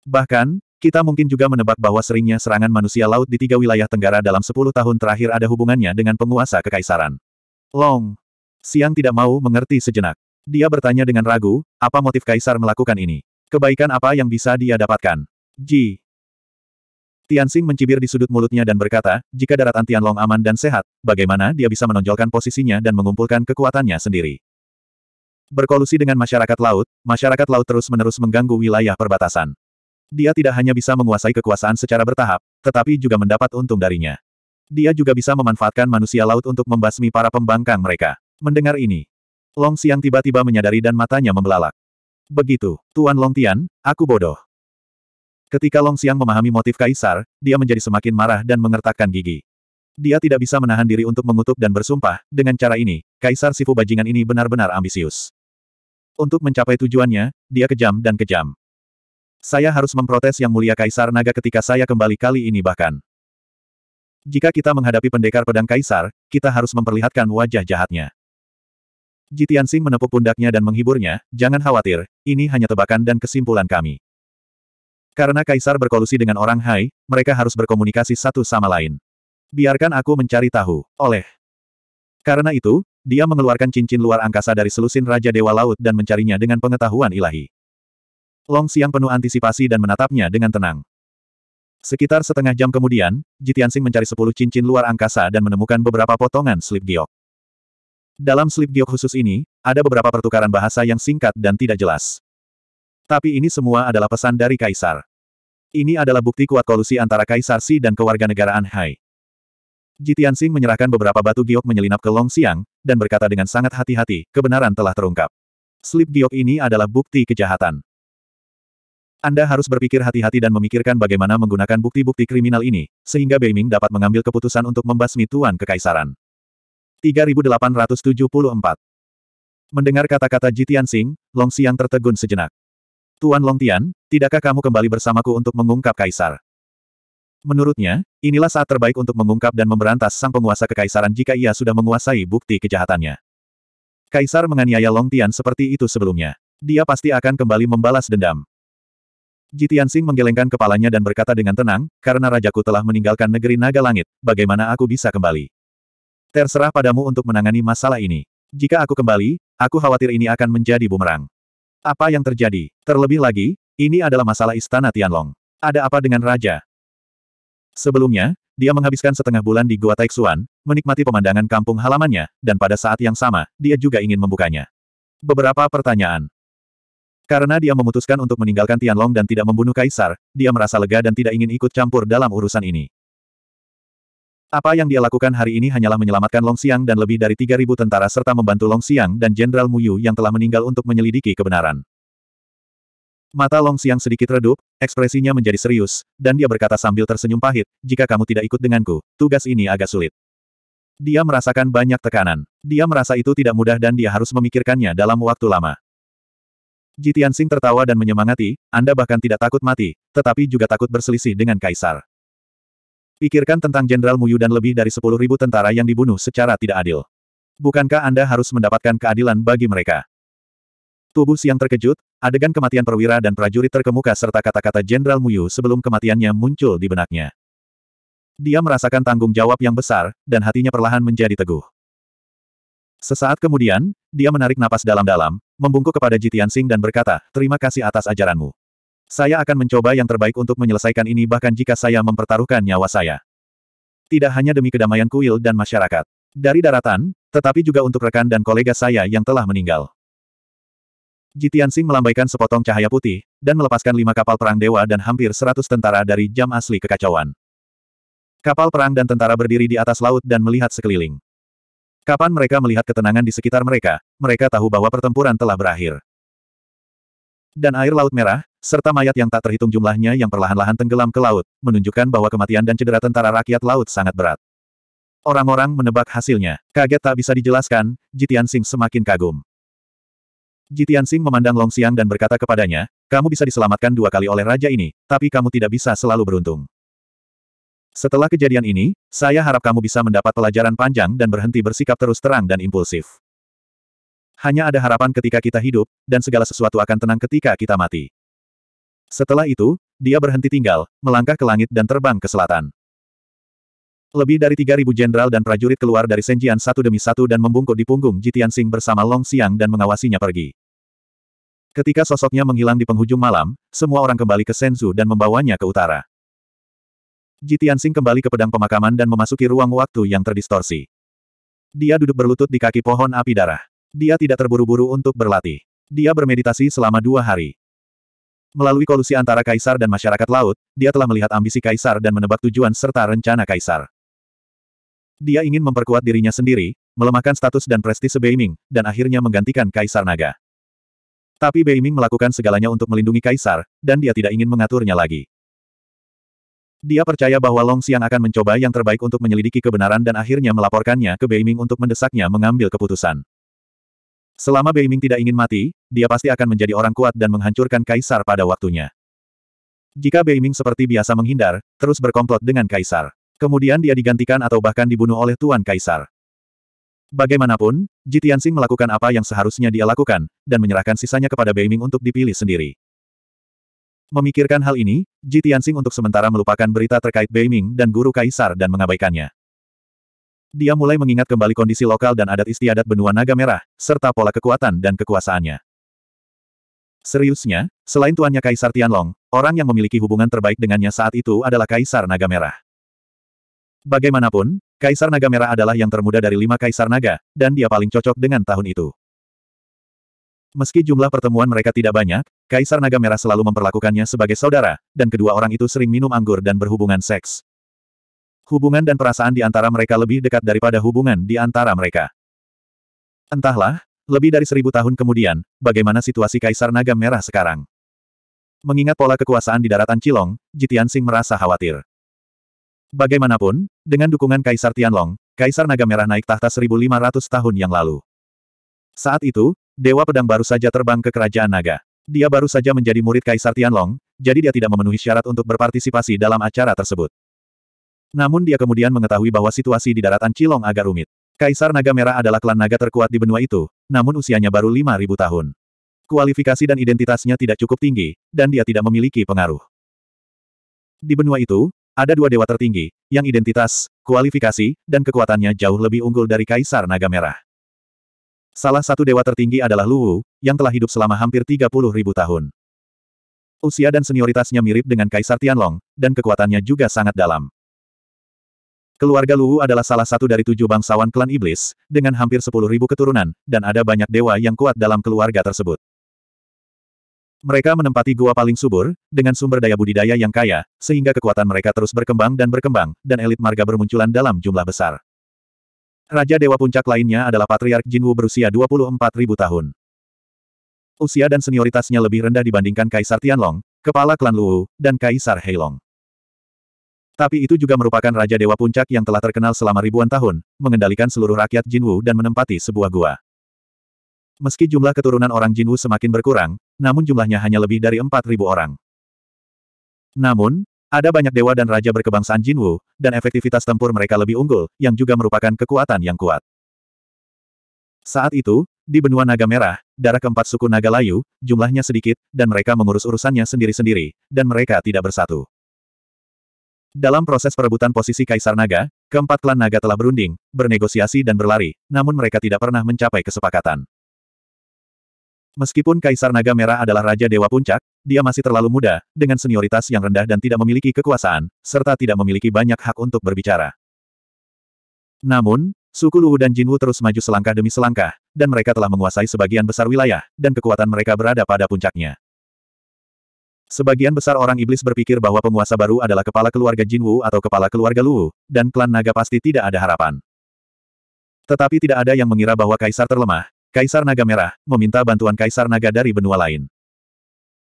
Bahkan, kita mungkin juga menebak bahwa seringnya serangan manusia laut di tiga wilayah tenggara dalam sepuluh tahun terakhir ada hubungannya dengan penguasa kekaisaran. Long. Siang tidak mau mengerti sejenak. Dia bertanya dengan ragu, apa motif kaisar melakukan ini? Kebaikan apa yang bisa dia dapatkan? Ji. Tianxing mencibir di sudut mulutnya dan berkata, jika daratan Tianlong aman dan sehat, bagaimana dia bisa menonjolkan posisinya dan mengumpulkan kekuatannya sendiri? Berkolusi dengan masyarakat laut, masyarakat laut terus-menerus mengganggu wilayah perbatasan. Dia tidak hanya bisa menguasai kekuasaan secara bertahap, tetapi juga mendapat untung darinya. Dia juga bisa memanfaatkan manusia laut untuk membasmi para pembangkang mereka. Mendengar ini, Long Xiang tiba-tiba menyadari dan matanya membelalak. Begitu, Tuan Long Tian, aku bodoh. Ketika Long Xiang memahami motif Kaisar, dia menjadi semakin marah dan mengertakkan gigi. Dia tidak bisa menahan diri untuk mengutuk dan bersumpah, dengan cara ini, Kaisar Sifu Bajingan ini benar-benar ambisius. Untuk mencapai tujuannya, dia kejam dan kejam. Saya harus memprotes Yang Mulia Kaisar Naga ketika saya kembali kali ini bahkan. Jika kita menghadapi pendekar pedang Kaisar, kita harus memperlihatkan wajah jahatnya. Jitian Sing menepuk pundaknya dan menghiburnya, jangan khawatir, ini hanya tebakan dan kesimpulan kami. Karena Kaisar berkolusi dengan orang Hai, mereka harus berkomunikasi satu sama lain. Biarkan aku mencari tahu. Oleh. Karena itu, dia mengeluarkan cincin luar angkasa dari selusin Raja Dewa Laut dan mencarinya dengan pengetahuan ilahi. Long Xiang penuh antisipasi dan menatapnya dengan tenang. Sekitar setengah jam kemudian, Jitiansing mencari sepuluh cincin luar angkasa dan menemukan beberapa potongan slip giok. Dalam slip giok khusus ini, ada beberapa pertukaran bahasa yang singkat dan tidak jelas. Tapi ini semua adalah pesan dari Kaisar. Ini adalah bukti kuat kolusi antara Kaisar Si dan kewarganegaraan Hai. Jitiansing menyerahkan beberapa batu giok menyelinap ke Long Xiang, dan berkata dengan sangat hati-hati, kebenaran telah terungkap. Slip giok ini adalah bukti kejahatan. Anda harus berpikir hati-hati dan memikirkan bagaimana menggunakan bukti-bukti kriminal ini, sehingga Beiming dapat mengambil keputusan untuk membasmi Tuan Kekaisaran. 3874 Mendengar kata-kata Jitian Sing, Long Xiang tertegun sejenak. Tuan Long Tian, tidakkah kamu kembali bersamaku untuk mengungkap Kaisar? Menurutnya, inilah saat terbaik untuk mengungkap dan memberantas sang penguasa kekaisaran jika ia sudah menguasai bukti kejahatannya. Kaisar menganiaya Long Tian seperti itu sebelumnya. Dia pasti akan kembali membalas dendam. Jitian Sing menggelengkan kepalanya dan berkata dengan tenang, karena rajaku telah meninggalkan negeri naga langit, bagaimana aku bisa kembali? Terserah padamu untuk menangani masalah ini. Jika aku kembali, aku khawatir ini akan menjadi bumerang. Apa yang terjadi? Terlebih lagi, ini adalah masalah istana Tianlong. Ada apa dengan raja? Sebelumnya, dia menghabiskan setengah bulan di Gua Taixuan, menikmati pemandangan kampung halamannya, dan pada saat yang sama, dia juga ingin membukanya. Beberapa pertanyaan. Karena dia memutuskan untuk meninggalkan Tianlong dan tidak membunuh Kaisar, dia merasa lega dan tidak ingin ikut campur dalam urusan ini. Apa yang dia lakukan hari ini hanyalah menyelamatkan Long Xiang dan lebih dari 3.000 tentara serta membantu Long Xiang dan Jenderal Mu Yu yang telah meninggal untuk menyelidiki kebenaran. Mata Long Xiang sedikit redup, ekspresinya menjadi serius, dan dia berkata sambil tersenyum pahit, jika kamu tidak ikut denganku, tugas ini agak sulit. Dia merasakan banyak tekanan. Dia merasa itu tidak mudah dan dia harus memikirkannya dalam waktu lama. Jitian Sing tertawa dan menyemangati, Anda bahkan tidak takut mati, tetapi juga takut berselisih dengan Kaisar. Pikirkan tentang Jenderal Muyu dan lebih dari 10.000 tentara yang dibunuh secara tidak adil. Bukankah Anda harus mendapatkan keadilan bagi mereka? Tubuh Siang terkejut, Adegan kematian perwira dan prajurit terkemuka serta kata-kata Jenderal Muyu sebelum kematiannya muncul di benaknya. Dia merasakan tanggung jawab yang besar, dan hatinya perlahan menjadi teguh. Sesaat kemudian, dia menarik napas dalam-dalam, membungkuk kepada Jitian Sing dan berkata, terima kasih atas ajaranmu. Saya akan mencoba yang terbaik untuk menyelesaikan ini bahkan jika saya mempertaruhkan nyawa saya. Tidak hanya demi kedamaian kuil dan masyarakat. Dari daratan, tetapi juga untuk rekan dan kolega saya yang telah meninggal. Jitian Xing melambaikan sepotong cahaya putih, dan melepaskan lima kapal perang dewa dan hampir seratus tentara dari jam asli kekacauan. Kapal perang dan tentara berdiri di atas laut dan melihat sekeliling. Kapan mereka melihat ketenangan di sekitar mereka, mereka tahu bahwa pertempuran telah berakhir. Dan air laut merah, serta mayat yang tak terhitung jumlahnya yang perlahan-lahan tenggelam ke laut, menunjukkan bahwa kematian dan cedera tentara rakyat laut sangat berat. Orang-orang menebak hasilnya. Kaget tak bisa dijelaskan, Jitian Xing semakin kagum. Jitian Jitiansing memandang Long Xiang dan berkata kepadanya, kamu bisa diselamatkan dua kali oleh raja ini, tapi kamu tidak bisa selalu beruntung. Setelah kejadian ini, saya harap kamu bisa mendapat pelajaran panjang dan berhenti bersikap terus terang dan impulsif. Hanya ada harapan ketika kita hidup, dan segala sesuatu akan tenang ketika kita mati. Setelah itu, dia berhenti tinggal, melangkah ke langit dan terbang ke selatan. Lebih dari 3.000 jenderal dan prajurit keluar dari Senjian satu demi satu dan membungkuk di punggung Jitian Sing bersama Long Xiang dan mengawasinya pergi. Ketika sosoknya menghilang di penghujung malam, semua orang kembali ke Senzu dan membawanya ke utara. Jitian Sing kembali ke pedang pemakaman dan memasuki ruang waktu yang terdistorsi. Dia duduk berlutut di kaki pohon api darah. Dia tidak terburu-buru untuk berlatih. Dia bermeditasi selama dua hari. Melalui kolusi antara kaisar dan masyarakat laut, dia telah melihat ambisi kaisar dan menebak tujuan serta rencana kaisar. Dia ingin memperkuat dirinya sendiri, melemahkan status dan prestise Beiming, dan akhirnya menggantikan Kaisar Naga. Tapi Beiming melakukan segalanya untuk melindungi Kaisar, dan dia tidak ingin mengaturnya lagi. Dia percaya bahwa Long Xiang akan mencoba yang terbaik untuk menyelidiki kebenaran dan akhirnya melaporkannya ke Beiming untuk mendesaknya mengambil keputusan. Selama Beiming tidak ingin mati, dia pasti akan menjadi orang kuat dan menghancurkan Kaisar pada waktunya. Jika Beiming seperti biasa menghindar, terus berkomplot dengan Kaisar. Kemudian dia digantikan atau bahkan dibunuh oleh Tuan Kaisar. Bagaimanapun, Jitiansing melakukan apa yang seharusnya dia lakukan, dan menyerahkan sisanya kepada Beiming untuk dipilih sendiri. Memikirkan hal ini, Jitiansing untuk sementara melupakan berita terkait Beiming dan Guru Kaisar dan mengabaikannya. Dia mulai mengingat kembali kondisi lokal dan adat istiadat benua naga merah, serta pola kekuatan dan kekuasaannya. Seriusnya, selain tuannya Kaisar Tianlong, orang yang memiliki hubungan terbaik dengannya saat itu adalah Kaisar Naga Merah. Bagaimanapun, Kaisar Naga Merah adalah yang termuda dari lima Kaisar Naga, dan dia paling cocok dengan tahun itu. Meski jumlah pertemuan mereka tidak banyak, Kaisar Naga Merah selalu memperlakukannya sebagai saudara, dan kedua orang itu sering minum anggur dan berhubungan seks. Hubungan dan perasaan di antara mereka lebih dekat daripada hubungan di antara mereka. Entahlah, lebih dari seribu tahun kemudian, bagaimana situasi Kaisar Naga Merah sekarang? Mengingat pola kekuasaan di daratan Cilong, Jitian Sing merasa khawatir. Bagaimanapun, dengan dukungan Kaisar Tianlong, Kaisar Naga Merah naik tahta 1500 tahun yang lalu. Saat itu, Dewa Pedang baru saja terbang ke Kerajaan Naga. Dia baru saja menjadi murid Kaisar Tianlong, jadi dia tidak memenuhi syarat untuk berpartisipasi dalam acara tersebut. Namun dia kemudian mengetahui bahwa situasi di daratan Cilong agak rumit. Kaisar Naga Merah adalah klan naga terkuat di benua itu, namun usianya baru 5.000 tahun. Kualifikasi dan identitasnya tidak cukup tinggi, dan dia tidak memiliki pengaruh. Di benua itu, ada dua dewa tertinggi, yang identitas, kualifikasi, dan kekuatannya jauh lebih unggul dari Kaisar Naga Merah. Salah satu dewa tertinggi adalah Luwu, yang telah hidup selama hampir 30 ribu tahun. Usia dan senioritasnya mirip dengan Kaisar Tianlong, dan kekuatannya juga sangat dalam. Keluarga Luwu adalah salah satu dari tujuh bangsawan klan iblis, dengan hampir sepuluh ribu keturunan, dan ada banyak dewa yang kuat dalam keluarga tersebut. Mereka menempati gua paling subur, dengan sumber daya budidaya yang kaya, sehingga kekuatan mereka terus berkembang dan berkembang, dan elit marga bermunculan dalam jumlah besar. Raja Dewa Puncak lainnya adalah Patriark Jinwu berusia 24.000 tahun. Usia dan senioritasnya lebih rendah dibandingkan Kaisar Tianlong, Kepala Klan Luwu, dan Kaisar Heilong. Tapi itu juga merupakan Raja Dewa Puncak yang telah terkenal selama ribuan tahun, mengendalikan seluruh rakyat Jinwu dan menempati sebuah gua. Meski jumlah keturunan orang Jinwu semakin berkurang, namun jumlahnya hanya lebih dari 4.000 orang. Namun, ada banyak dewa dan raja berkebangsaan Jinwu, dan efektivitas tempur mereka lebih unggul, yang juga merupakan kekuatan yang kuat. Saat itu, di benua naga merah, darah keempat suku naga layu, jumlahnya sedikit, dan mereka mengurus urusannya sendiri-sendiri, dan mereka tidak bersatu. Dalam proses perebutan posisi Kaisar Naga, keempat klan naga telah berunding, bernegosiasi dan berlari, namun mereka tidak pernah mencapai kesepakatan. Meskipun Kaisar Naga Merah adalah Raja Dewa Puncak, dia masih terlalu muda, dengan senioritas yang rendah dan tidak memiliki kekuasaan, serta tidak memiliki banyak hak untuk berbicara. Namun, suku Luwu dan Jinwu terus maju selangkah demi selangkah, dan mereka telah menguasai sebagian besar wilayah, dan kekuatan mereka berada pada puncaknya. Sebagian besar orang iblis berpikir bahwa penguasa baru adalah kepala keluarga Jinwu atau kepala keluarga Luwu, dan klan naga pasti tidak ada harapan. Tetapi tidak ada yang mengira bahwa kaisar terlemah, Kaisar Naga Merah, meminta bantuan Kaisar Naga dari benua lain.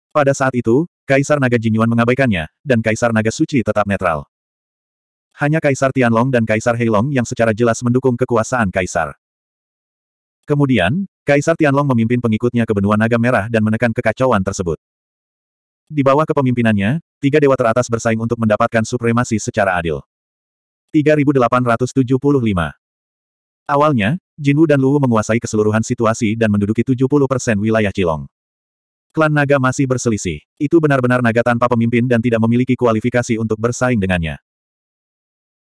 Pada saat itu, Kaisar Naga Jinyuan mengabaikannya, dan Kaisar Naga Suci tetap netral. Hanya Kaisar Tianlong dan Kaisar Heilong yang secara jelas mendukung kekuasaan Kaisar. Kemudian, Kaisar Tianlong memimpin pengikutnya ke benua Naga Merah dan menekan kekacauan tersebut. Di bawah kepemimpinannya, tiga dewa teratas bersaing untuk mendapatkan supremasi secara adil. 3875 Awalnya, Jinwu dan Luwu menguasai keseluruhan situasi dan menduduki 70% wilayah Cilong. Klan naga masih berselisih. Itu benar-benar naga tanpa pemimpin dan tidak memiliki kualifikasi untuk bersaing dengannya.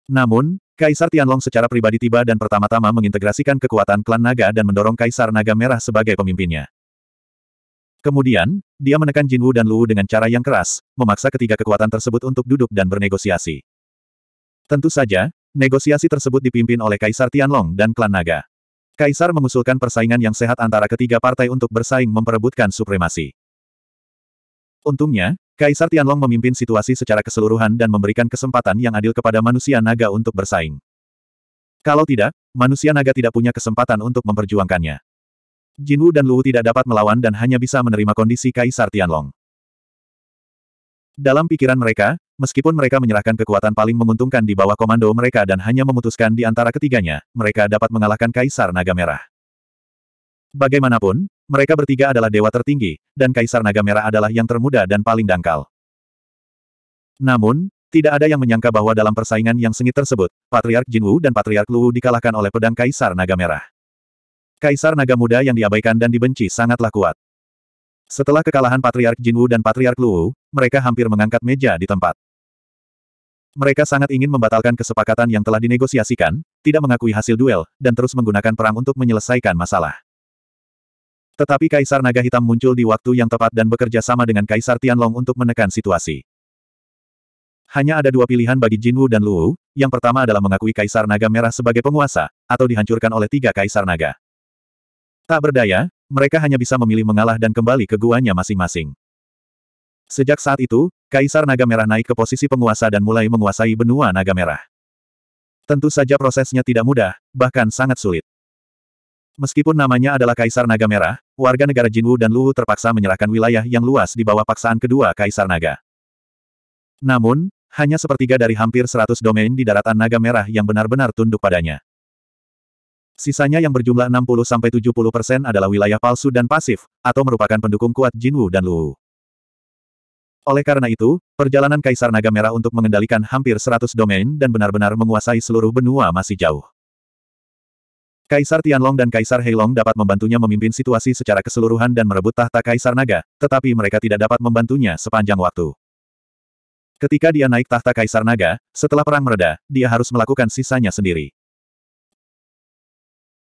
Namun, Kaisar Tianlong secara pribadi tiba dan pertama-tama mengintegrasikan kekuatan klan naga dan mendorong Kaisar Naga Merah sebagai pemimpinnya. Kemudian, dia menekan Jin Wu dan Luwu dengan cara yang keras, memaksa ketiga kekuatan tersebut untuk duduk dan bernegosiasi. Tentu saja, negosiasi tersebut dipimpin oleh Kaisar Tianlong dan klan naga. Kaisar mengusulkan persaingan yang sehat antara ketiga partai untuk bersaing memperebutkan supremasi. Untungnya, Kaisar Tianlong memimpin situasi secara keseluruhan dan memberikan kesempatan yang adil kepada manusia naga untuk bersaing. Kalau tidak, manusia naga tidak punya kesempatan untuk memperjuangkannya. Jinwu dan Luwu tidak dapat melawan dan hanya bisa menerima kondisi Kaisar Tianlong. Dalam pikiran mereka, meskipun mereka menyerahkan kekuatan paling menguntungkan di bawah komando mereka dan hanya memutuskan di antara ketiganya, mereka dapat mengalahkan Kaisar Naga Merah. Bagaimanapun, mereka bertiga adalah dewa tertinggi, dan Kaisar Naga Merah adalah yang termuda dan paling dangkal. Namun, tidak ada yang menyangka bahwa dalam persaingan yang sengit tersebut, Patriark Jinwu dan Patriark Luwu dikalahkan oleh pedang Kaisar Naga Merah. Kaisar Naga Muda yang diabaikan dan dibenci sangatlah kuat. Setelah kekalahan Patriark Jinwu dan Patriark Luwu, mereka hampir mengangkat meja di tempat. Mereka sangat ingin membatalkan kesepakatan yang telah dinegosiasikan, tidak mengakui hasil duel, dan terus menggunakan perang untuk menyelesaikan masalah. Tetapi Kaisar Naga Hitam muncul di waktu yang tepat dan bekerja sama dengan Kaisar Tianlong untuk menekan situasi. Hanya ada dua pilihan bagi Jinwu dan Luwu, yang pertama adalah mengakui Kaisar Naga Merah sebagai penguasa, atau dihancurkan oleh tiga Kaisar Naga. Tak berdaya, mereka hanya bisa memilih mengalah dan kembali ke guanya masing-masing. Sejak saat itu, Kaisar Naga Merah naik ke posisi penguasa dan mulai menguasai benua Naga Merah. Tentu saja prosesnya tidak mudah, bahkan sangat sulit. Meskipun namanya adalah Kaisar Naga Merah, warga negara Jinwu dan Luwu terpaksa menyerahkan wilayah yang luas di bawah paksaan kedua Kaisar Naga. Namun, hanya sepertiga dari hampir seratus domain di daratan Naga Merah yang benar-benar tunduk padanya. Sisanya yang berjumlah 60-70% adalah wilayah palsu dan pasif, atau merupakan pendukung kuat Jinwu dan Luwu. Oleh karena itu, perjalanan Kaisar Naga Merah untuk mengendalikan hampir 100 domain dan benar-benar menguasai seluruh benua masih jauh. Kaisar Tianlong dan Kaisar Heilong dapat membantunya memimpin situasi secara keseluruhan dan merebut tahta Kaisar Naga, tetapi mereka tidak dapat membantunya sepanjang waktu. Ketika dia naik tahta Kaisar Naga, setelah perang mereda, dia harus melakukan sisanya sendiri.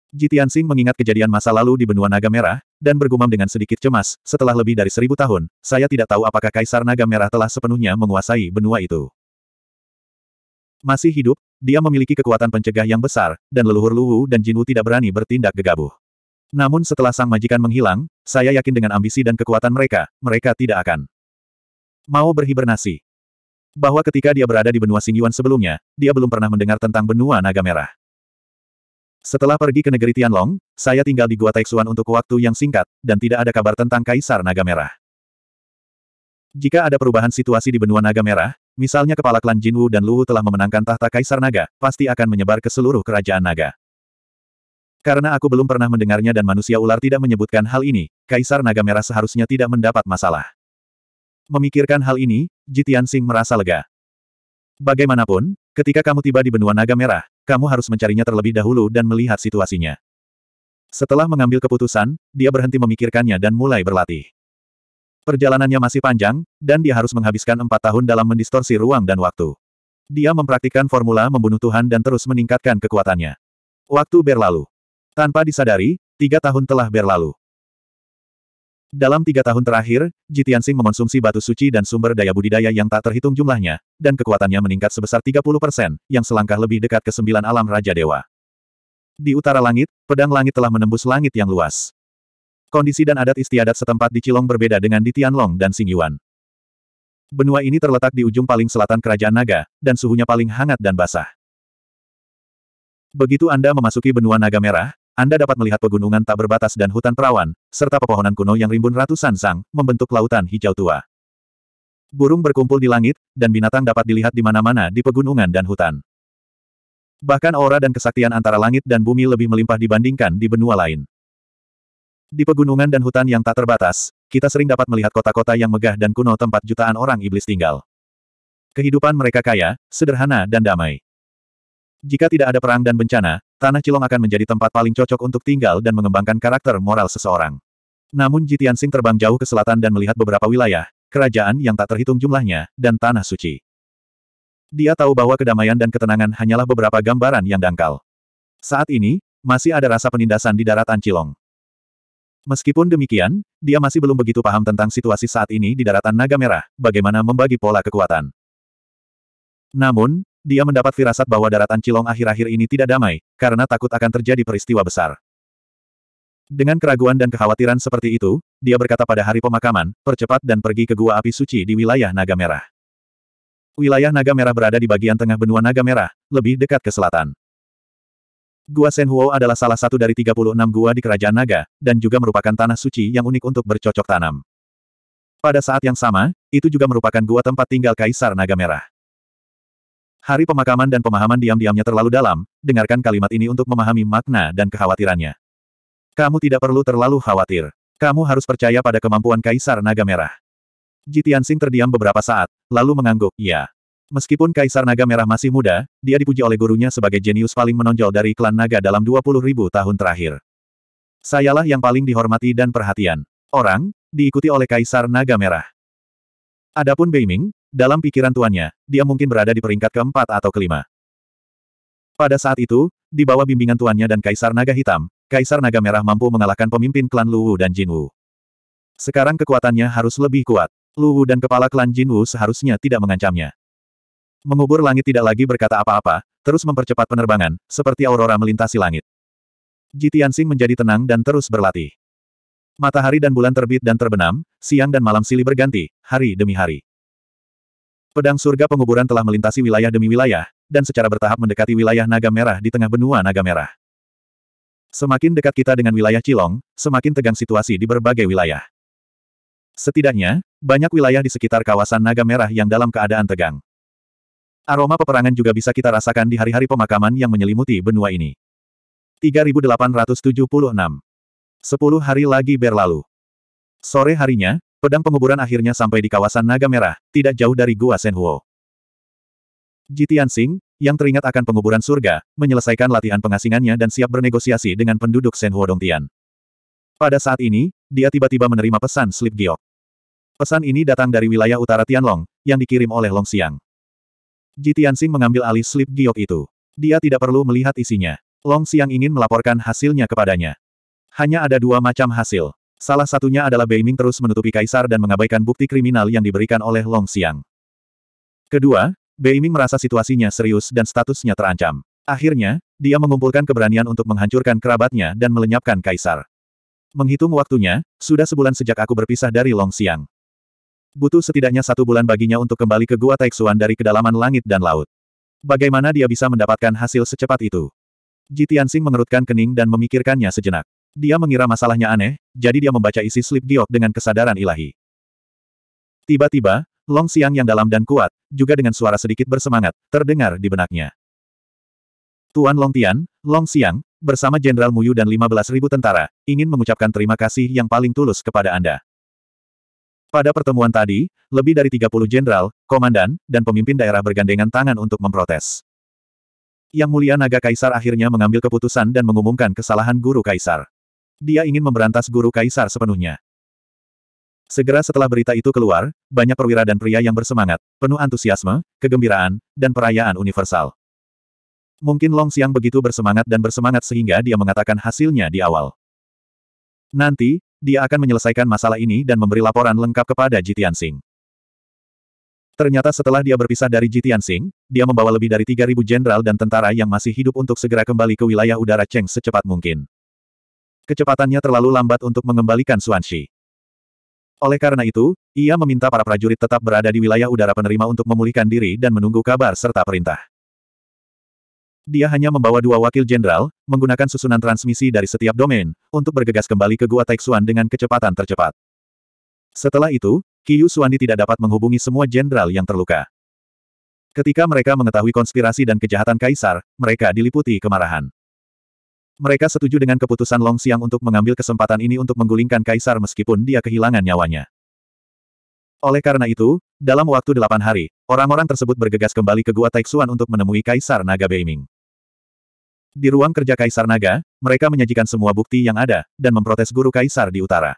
Jitian Sing mengingat kejadian masa lalu di benua Naga Merah, dan bergumam dengan sedikit cemas, setelah lebih dari seribu tahun, saya tidak tahu apakah Kaisar Naga Merah telah sepenuhnya menguasai benua itu. Masih hidup, dia memiliki kekuatan pencegah yang besar, dan leluhur Luwu dan Jinwu tidak berani bertindak gegabah. Namun setelah sang majikan menghilang, saya yakin dengan ambisi dan kekuatan mereka, mereka tidak akan mau berhibernasi. Bahwa ketika dia berada di benua Singyuan sebelumnya, dia belum pernah mendengar tentang benua Naga Merah. Setelah pergi ke negeri Tianlong, saya tinggal di Gua Taixuan untuk waktu yang singkat, dan tidak ada kabar tentang Kaisar Naga Merah. Jika ada perubahan situasi di benua Naga Merah, misalnya kepala klan Jinwu dan Luwu telah memenangkan tahta Kaisar Naga, pasti akan menyebar ke seluruh kerajaan Naga. Karena aku belum pernah mendengarnya dan manusia ular tidak menyebutkan hal ini, Kaisar Naga Merah seharusnya tidak mendapat masalah. Memikirkan hal ini, Jitian Sing merasa lega. Bagaimanapun, ketika kamu tiba di benua Naga Merah, kamu harus mencarinya terlebih dahulu dan melihat situasinya. Setelah mengambil keputusan, dia berhenti memikirkannya dan mulai berlatih. Perjalanannya masih panjang, dan dia harus menghabiskan empat tahun dalam mendistorsi ruang dan waktu. Dia mempraktikkan formula membunuh Tuhan dan terus meningkatkan kekuatannya. Waktu berlalu. Tanpa disadari, tiga tahun telah berlalu. Dalam tiga tahun terakhir, Jitiansing mengonsumsi batu suci dan sumber daya budidaya yang tak terhitung jumlahnya, dan kekuatannya meningkat sebesar 30 persen, yang selangkah lebih dekat ke sembilan alam Raja Dewa. Di utara langit, pedang langit telah menembus langit yang luas. Kondisi dan adat istiadat setempat di Cilong berbeda dengan di Tianlong dan Yuan. Benua ini terletak di ujung paling selatan Kerajaan Naga, dan suhunya paling hangat dan basah. Begitu Anda memasuki benua naga merah, anda dapat melihat pegunungan tak berbatas dan hutan perawan, serta pepohonan kuno yang rimbun ratusan sang, membentuk lautan hijau tua. Burung berkumpul di langit, dan binatang dapat dilihat di mana-mana di pegunungan dan hutan. Bahkan aura dan kesaktian antara langit dan bumi lebih melimpah dibandingkan di benua lain. Di pegunungan dan hutan yang tak terbatas, kita sering dapat melihat kota-kota yang megah dan kuno tempat jutaan orang iblis tinggal. Kehidupan mereka kaya, sederhana dan damai. Jika tidak ada perang dan bencana, Tanah Cilong akan menjadi tempat paling cocok untuk tinggal dan mengembangkan karakter moral seseorang. Namun Jitian Sing terbang jauh ke selatan dan melihat beberapa wilayah, kerajaan yang tak terhitung jumlahnya, dan tanah suci. Dia tahu bahwa kedamaian dan ketenangan hanyalah beberapa gambaran yang dangkal. Saat ini, masih ada rasa penindasan di daratan Cilong. Meskipun demikian, dia masih belum begitu paham tentang situasi saat ini di daratan Naga Merah, bagaimana membagi pola kekuatan. Namun, dia mendapat firasat bahwa daratan Cilong akhir-akhir ini tidak damai, karena takut akan terjadi peristiwa besar. Dengan keraguan dan kekhawatiran seperti itu, dia berkata pada hari pemakaman, percepat dan pergi ke Gua Api Suci di wilayah Naga Merah. Wilayah Naga Merah berada di bagian tengah benua Naga Merah, lebih dekat ke selatan. Gua Senhuo adalah salah satu dari 36 gua di Kerajaan Naga, dan juga merupakan tanah suci yang unik untuk bercocok tanam. Pada saat yang sama, itu juga merupakan gua tempat tinggal Kaisar Naga Merah. Hari pemakaman dan pemahaman diam-diamnya terlalu dalam, dengarkan kalimat ini untuk memahami makna dan kekhawatirannya. Kamu tidak perlu terlalu khawatir. Kamu harus percaya pada kemampuan Kaisar Naga Merah. Jitian Sing terdiam beberapa saat, lalu mengangguk, ya. Meskipun Kaisar Naga Merah masih muda, dia dipuji oleh gurunya sebagai jenius paling menonjol dari klan naga dalam 20 ribu tahun terakhir. Sayalah yang paling dihormati dan perhatian. Orang, diikuti oleh Kaisar Naga Merah. Adapun Beiming, dalam pikiran tuannya, dia mungkin berada di peringkat keempat atau kelima. Pada saat itu, di bawah bimbingan tuannya dan Kaisar Naga Hitam, Kaisar Naga Merah mampu mengalahkan pemimpin klan Luwu dan Jinwu. Sekarang kekuatannya harus lebih kuat. Luwu dan kepala klan Jinwu seharusnya tidak mengancamnya. Mengubur langit tidak lagi berkata apa-apa, terus mempercepat penerbangan, seperti aurora melintasi langit. Jitiansing menjadi tenang dan terus berlatih. Matahari dan bulan terbit dan terbenam, siang dan malam silih berganti, hari demi hari. Pedang surga penguburan telah melintasi wilayah demi wilayah, dan secara bertahap mendekati wilayah naga merah di tengah benua naga merah. Semakin dekat kita dengan wilayah Cilong, semakin tegang situasi di berbagai wilayah. Setidaknya, banyak wilayah di sekitar kawasan naga merah yang dalam keadaan tegang. Aroma peperangan juga bisa kita rasakan di hari-hari pemakaman yang menyelimuti benua ini. 3876 10 hari lagi berlalu. Sore harinya, Pedang penguburan akhirnya sampai di kawasan Naga Merah, tidak jauh dari Gua Senhuo. Jitian Sing, yang teringat akan penguburan surga, menyelesaikan latihan pengasingannya dan siap bernegosiasi dengan penduduk Senhuo Dongtian. Pada saat ini, dia tiba-tiba menerima pesan Slip Giok. Pesan ini datang dari wilayah utara Tianlong, yang dikirim oleh Long Xiang. Jitian Sing mengambil alih Slip Giok itu. Dia tidak perlu melihat isinya. Long Xiang ingin melaporkan hasilnya kepadanya. Hanya ada dua macam hasil. Salah satunya adalah Beiming terus menutupi kaisar dan mengabaikan bukti kriminal yang diberikan oleh Long Xiang. Kedua, Beiming merasa situasinya serius dan statusnya terancam. Akhirnya, dia mengumpulkan keberanian untuk menghancurkan kerabatnya dan melenyapkan kaisar. Menghitung waktunya, sudah sebulan sejak aku berpisah dari Long Xiang. Butuh setidaknya satu bulan baginya untuk kembali ke Gua Taixuan dari kedalaman langit dan laut. Bagaimana dia bisa mendapatkan hasil secepat itu? Tianxing mengerutkan kening dan memikirkannya sejenak. Dia mengira masalahnya aneh, jadi dia membaca isi slip giok dengan kesadaran ilahi. Tiba-tiba, Long Siang yang dalam dan kuat, juga dengan suara sedikit bersemangat, terdengar di benaknya. Tuan Long Tian, Long Siang, bersama Jenderal Muyu dan 15.000 tentara, ingin mengucapkan terima kasih yang paling tulus kepada Anda. Pada pertemuan tadi, lebih dari 30 jenderal, komandan, dan pemimpin daerah bergandengan tangan untuk memprotes. Yang Mulia Naga Kaisar akhirnya mengambil keputusan dan mengumumkan kesalahan Guru Kaisar dia ingin memberantas guru kaisar sepenuhnya. Segera setelah berita itu keluar, banyak perwira dan pria yang bersemangat, penuh antusiasme, kegembiraan, dan perayaan universal. Mungkin Long Xiang begitu bersemangat dan bersemangat sehingga dia mengatakan hasilnya di awal. Nanti, dia akan menyelesaikan masalah ini dan memberi laporan lengkap kepada Jitian Sing. Ternyata setelah dia berpisah dari Jitian Sing, dia membawa lebih dari 3.000 jenderal dan tentara yang masih hidup untuk segera kembali ke wilayah udara Cheng secepat mungkin. Kecepatannya terlalu lambat untuk mengembalikan Suanshi. Oleh karena itu, ia meminta para prajurit tetap berada di wilayah udara penerima untuk memulihkan diri dan menunggu kabar serta perintah. Dia hanya membawa dua wakil jenderal, menggunakan susunan transmisi dari setiap domain, untuk bergegas kembali ke Gua Taixuan dengan kecepatan tercepat. Setelah itu, Kiyu Suandi tidak dapat menghubungi semua jenderal yang terluka. Ketika mereka mengetahui konspirasi dan kejahatan kaisar, mereka diliputi kemarahan. Mereka setuju dengan keputusan Long Xiang untuk mengambil kesempatan ini untuk menggulingkan kaisar meskipun dia kehilangan nyawanya. Oleh karena itu, dalam waktu delapan hari, orang-orang tersebut bergegas kembali ke Gua Taixuan untuk menemui Kaisar Naga Beiming. Di ruang kerja Kaisar Naga, mereka menyajikan semua bukti yang ada, dan memprotes guru Kaisar di utara.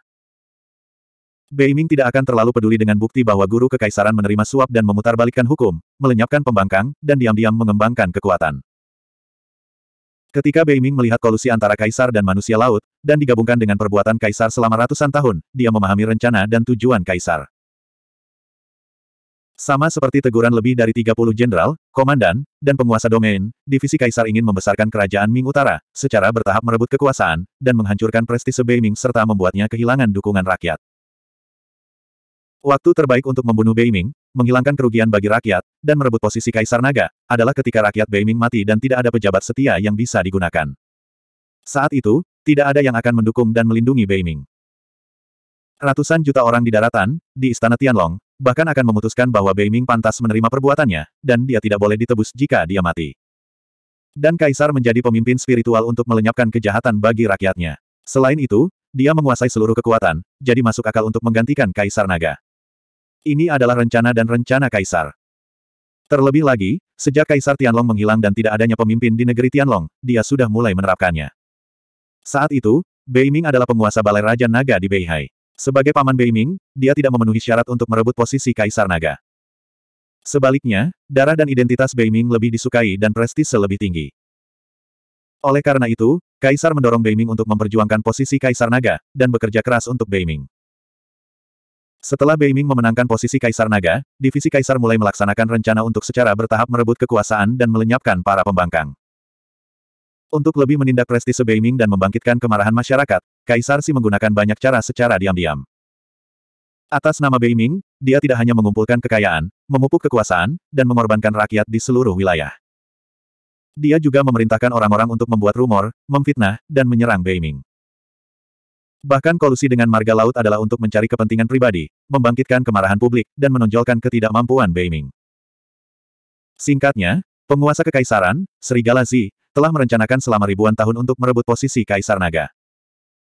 Beiming tidak akan terlalu peduli dengan bukti bahwa guru kekaisaran menerima suap dan memutarbalikkan hukum, melenyapkan pembangkang, dan diam-diam mengembangkan kekuatan. Ketika Beiming melihat kolusi antara kaisar dan manusia laut, dan digabungkan dengan perbuatan kaisar selama ratusan tahun, dia memahami rencana dan tujuan kaisar. Sama seperti teguran lebih dari 30 jenderal, komandan, dan penguasa domain, divisi kaisar ingin membesarkan kerajaan Ming Utara, secara bertahap merebut kekuasaan, dan menghancurkan prestise Beiming serta membuatnya kehilangan dukungan rakyat. Waktu terbaik untuk membunuh Beiming, menghilangkan kerugian bagi rakyat, dan merebut posisi Kaisar Naga, adalah ketika rakyat Beiming mati dan tidak ada pejabat setia yang bisa digunakan. Saat itu, tidak ada yang akan mendukung dan melindungi Beiming. Ratusan juta orang di daratan, di Istana Tianlong, bahkan akan memutuskan bahwa Beiming pantas menerima perbuatannya, dan dia tidak boleh ditebus jika dia mati. Dan Kaisar menjadi pemimpin spiritual untuk melenyapkan kejahatan bagi rakyatnya. Selain itu, dia menguasai seluruh kekuatan, jadi masuk akal untuk menggantikan Kaisar Naga. Ini adalah rencana dan rencana Kaisar. Terlebih lagi, sejak Kaisar Tianlong menghilang dan tidak adanya pemimpin di negeri Tianlong, dia sudah mulai menerapkannya. Saat itu, Bei Ming adalah penguasa Balai Raja Naga di Beihai. Sebagai paman Bei Ming, dia tidak memenuhi syarat untuk merebut posisi Kaisar Naga. Sebaliknya, darah dan identitas Bei Ming lebih disukai dan prestise lebih tinggi. Oleh karena itu, Kaisar mendorong Bei Ming untuk memperjuangkan posisi Kaisar Naga, dan bekerja keras untuk Bei Ming. Setelah Beiming memenangkan posisi Kaisar Naga, divisi Kaisar mulai melaksanakan rencana untuk secara bertahap merebut kekuasaan dan melenyapkan para pembangkang. Untuk lebih menindak prestise Beiming dan membangkitkan kemarahan masyarakat, Kaisar Si menggunakan banyak cara secara diam-diam. Atas nama Beiming, dia tidak hanya mengumpulkan kekayaan, memupuk kekuasaan, dan mengorbankan rakyat di seluruh wilayah. Dia juga memerintahkan orang-orang untuk membuat rumor, memfitnah, dan menyerang Beiming. Bahkan kolusi dengan marga laut adalah untuk mencari kepentingan pribadi, membangkitkan kemarahan publik, dan menonjolkan ketidakmampuan Beiming. Singkatnya, penguasa kekaisaran, Serigala Zi, telah merencanakan selama ribuan tahun untuk merebut posisi Kaisar Naga.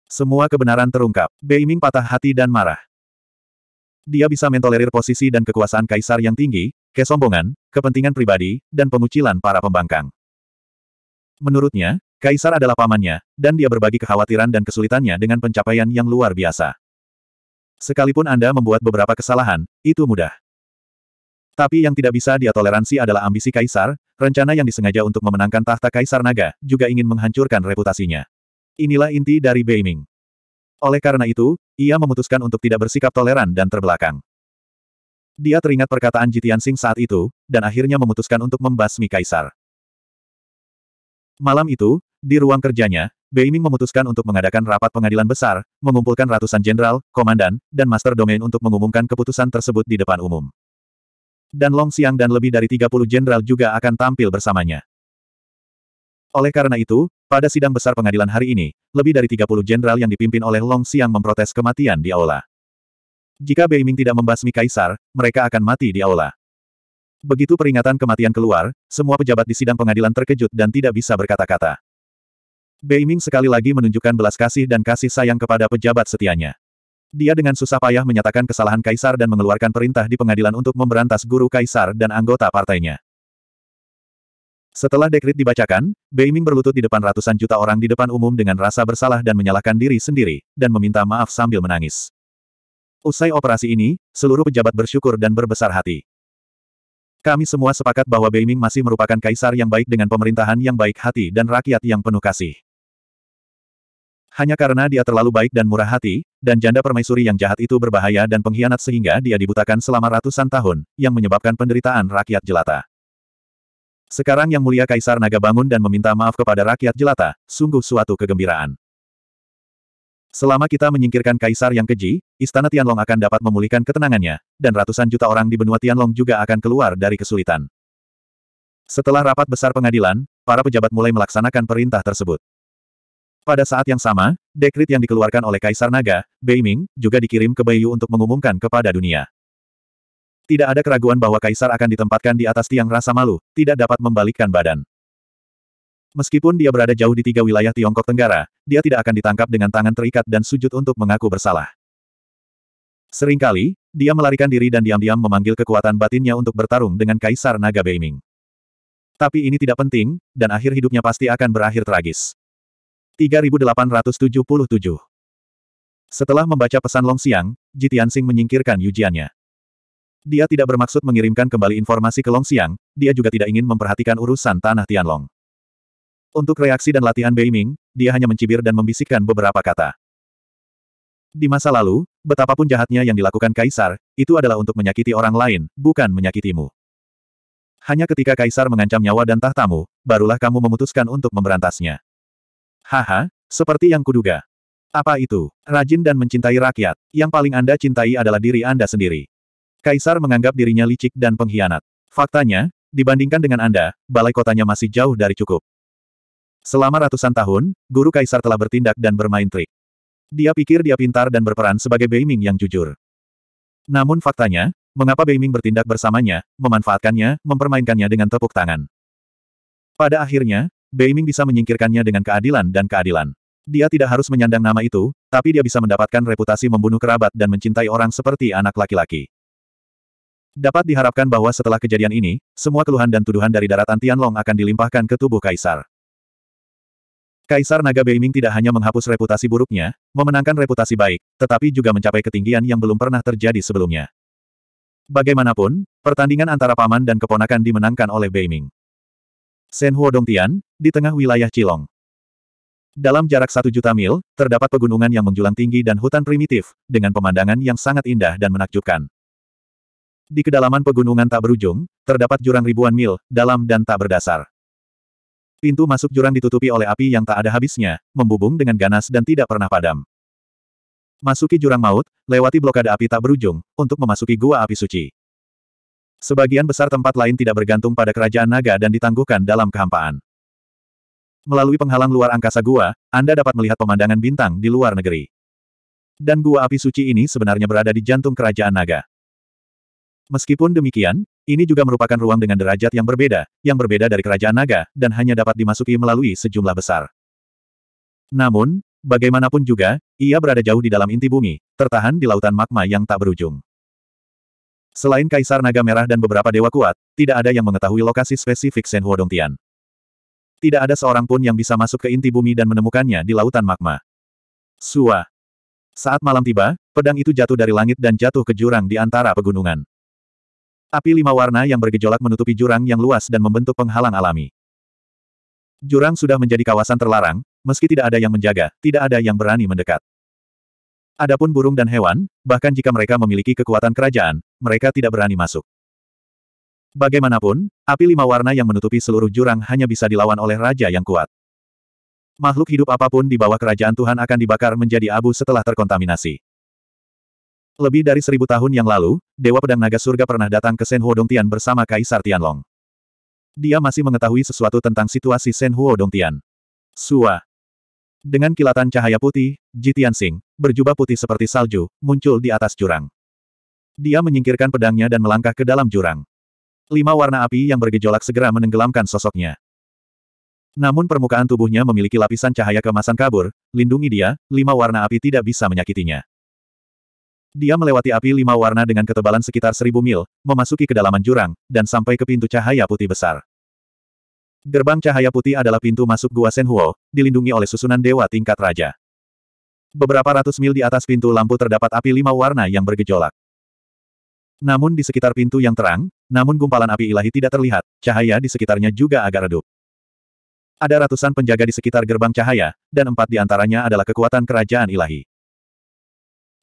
Semua kebenaran terungkap, Beiming patah hati dan marah. Dia bisa mentolerir posisi dan kekuasaan Kaisar yang tinggi, kesombongan, kepentingan pribadi, dan pengucilan para pembangkang. Menurutnya, Kaisar adalah pamannya, dan dia berbagi kekhawatiran dan kesulitannya dengan pencapaian yang luar biasa. Sekalipun Anda membuat beberapa kesalahan, itu mudah. Tapi yang tidak bisa dia toleransi adalah ambisi Kaisar, rencana yang disengaja untuk memenangkan tahta Kaisar Naga, juga ingin menghancurkan reputasinya. Inilah inti dari Beiming. Oleh karena itu, ia memutuskan untuk tidak bersikap toleran dan terbelakang. Dia teringat perkataan Jitian Sing saat itu, dan akhirnya memutuskan untuk membasmi Kaisar. Malam itu, di ruang kerjanya, Beiming memutuskan untuk mengadakan rapat pengadilan besar, mengumpulkan ratusan jenderal, komandan, dan master domain untuk mengumumkan keputusan tersebut di depan umum. Dan Long Xiang dan lebih dari 30 jenderal juga akan tampil bersamanya. Oleh karena itu, pada sidang besar pengadilan hari ini, lebih dari 30 jenderal yang dipimpin oleh Long Xiang memprotes kematian di aula. Jika Beiming tidak membasmi kaisar, mereka akan mati di aula. Begitu peringatan kematian keluar, semua pejabat di sidang pengadilan terkejut dan tidak bisa berkata-kata. Beiming sekali lagi menunjukkan belas kasih dan kasih sayang kepada pejabat setianya. Dia dengan susah payah menyatakan kesalahan Kaisar dan mengeluarkan perintah di pengadilan untuk memberantas guru Kaisar dan anggota partainya. Setelah dekrit dibacakan, Beiming berlutut di depan ratusan juta orang di depan umum dengan rasa bersalah dan menyalahkan diri sendiri, dan meminta maaf sambil menangis. Usai operasi ini, seluruh pejabat bersyukur dan berbesar hati. Kami semua sepakat bahwa Beiming masih merupakan kaisar yang baik dengan pemerintahan yang baik hati dan rakyat yang penuh kasih. Hanya karena dia terlalu baik dan murah hati, dan janda permaisuri yang jahat itu berbahaya dan pengkhianat sehingga dia dibutakan selama ratusan tahun, yang menyebabkan penderitaan rakyat jelata. Sekarang Yang Mulia Kaisar Naga bangun dan meminta maaf kepada rakyat jelata, sungguh suatu kegembiraan. Selama kita menyingkirkan kaisar yang keji, istana Tianlong akan dapat memulihkan ketenangannya, dan ratusan juta orang di benua Tianlong juga akan keluar dari kesulitan. Setelah rapat besar pengadilan, para pejabat mulai melaksanakan perintah tersebut. Pada saat yang sama, dekrit yang dikeluarkan oleh Kaisar Naga, Beiming, juga dikirim ke Bayu untuk mengumumkan kepada dunia. Tidak ada keraguan bahwa Kaisar akan ditempatkan di atas tiang rasa malu, tidak dapat membalikkan badan. Meskipun dia berada jauh di tiga wilayah Tiongkok Tenggara, dia tidak akan ditangkap dengan tangan terikat dan sujud untuk mengaku bersalah. Seringkali, dia melarikan diri dan diam-diam memanggil kekuatan batinnya untuk bertarung dengan Kaisar Naga Beiming. Tapi ini tidak penting, dan akhir hidupnya pasti akan berakhir tragis. 3877. Setelah membaca pesan Long Xiang, Ji Tianxing menyingkirkan yujiannya. Dia tidak bermaksud mengirimkan kembali informasi ke Long Xiang, dia juga tidak ingin memperhatikan urusan tanah Tianlong. Untuk reaksi dan latihan Beiming, dia hanya mencibir dan membisikkan beberapa kata. Di masa lalu, betapapun jahatnya yang dilakukan Kaisar, itu adalah untuk menyakiti orang lain, bukan menyakitimu. Hanya ketika Kaisar mengancam nyawa dan tahtamu, barulah kamu memutuskan untuk memberantasnya. Haha, seperti yang kuduga. Apa itu? Rajin dan mencintai rakyat. Yang paling Anda cintai adalah diri Anda sendiri. Kaisar menganggap dirinya licik dan pengkhianat. Faktanya, dibandingkan dengan Anda, balai kotanya masih jauh dari cukup. Selama ratusan tahun, guru kaisar telah bertindak dan bermain trik. Dia pikir dia pintar dan berperan sebagai Beiming yang jujur. Namun faktanya, mengapa Beiming bertindak bersamanya, memanfaatkannya, mempermainkannya dengan tepuk tangan. Pada akhirnya, Beiming bisa menyingkirkannya dengan keadilan dan keadilan. Dia tidak harus menyandang nama itu, tapi dia bisa mendapatkan reputasi membunuh kerabat dan mencintai orang seperti anak laki-laki. Dapat diharapkan bahwa setelah kejadian ini, semua keluhan dan tuduhan dari daratan Tianlong akan dilimpahkan ke tubuh Kaisar. Kaisar Naga Beiming tidak hanya menghapus reputasi buruknya, memenangkan reputasi baik, tetapi juga mencapai ketinggian yang belum pernah terjadi sebelumnya. Bagaimanapun, pertandingan antara paman dan keponakan dimenangkan oleh Beiming. Sen Huo Tian, di tengah wilayah Cilong. Dalam jarak satu juta mil, terdapat pegunungan yang menjulang tinggi dan hutan primitif, dengan pemandangan yang sangat indah dan menakjubkan. Di kedalaman pegunungan tak berujung, terdapat jurang ribuan mil, dalam dan tak berdasar. Pintu masuk jurang ditutupi oleh api yang tak ada habisnya, membubung dengan ganas dan tidak pernah padam. Masuki jurang maut, lewati blokade api tak berujung, untuk memasuki gua api suci. Sebagian besar tempat lain tidak bergantung pada kerajaan naga dan ditangguhkan dalam kehampaan. Melalui penghalang luar angkasa gua, Anda dapat melihat pemandangan bintang di luar negeri. Dan gua api suci ini sebenarnya berada di jantung kerajaan naga. Meskipun demikian, ini juga merupakan ruang dengan derajat yang berbeda, yang berbeda dari kerajaan naga, dan hanya dapat dimasuki melalui sejumlah besar. Namun, bagaimanapun juga, ia berada jauh di dalam inti bumi, tertahan di lautan magma yang tak berujung. Selain Kaisar Naga Merah dan beberapa dewa kuat, tidak ada yang mengetahui lokasi spesifik Shen Huodong Tian. Tidak ada seorang pun yang bisa masuk ke inti bumi dan menemukannya di lautan magma. Sua. Saat malam tiba, pedang itu jatuh dari langit dan jatuh ke jurang di antara pegunungan. Api lima warna yang bergejolak menutupi jurang yang luas dan membentuk penghalang alami. Jurang sudah menjadi kawasan terlarang, meski tidak ada yang menjaga, tidak ada yang berani mendekat. Adapun burung dan hewan, bahkan jika mereka memiliki kekuatan kerajaan, mereka tidak berani masuk. Bagaimanapun, api lima warna yang menutupi seluruh jurang hanya bisa dilawan oleh raja yang kuat. Makhluk hidup apapun di bawah kerajaan Tuhan akan dibakar menjadi abu setelah terkontaminasi. Lebih dari seribu tahun yang lalu, Dewa Pedang Naga Surga pernah datang ke Huo Dongtian bersama Kaisar Tianlong. Dia masih mengetahui sesuatu tentang situasi Sen Dongtian. Sua. Dengan kilatan cahaya putih, Jitian Sing, berjubah putih seperti salju, muncul di atas jurang. Dia menyingkirkan pedangnya dan melangkah ke dalam jurang. Lima warna api yang bergejolak segera menenggelamkan sosoknya. Namun permukaan tubuhnya memiliki lapisan cahaya kemasan kabur, lindungi dia, lima warna api tidak bisa menyakitinya. Dia melewati api lima warna dengan ketebalan sekitar seribu mil, memasuki kedalaman jurang, dan sampai ke pintu cahaya putih besar. Gerbang cahaya putih adalah pintu masuk Gua Senhuo, dilindungi oleh susunan dewa tingkat raja. Beberapa ratus mil di atas pintu lampu terdapat api lima warna yang bergejolak. Namun di sekitar pintu yang terang, namun gumpalan api ilahi tidak terlihat, cahaya di sekitarnya juga agak redup. Ada ratusan penjaga di sekitar gerbang cahaya, dan empat di antaranya adalah kekuatan kerajaan ilahi.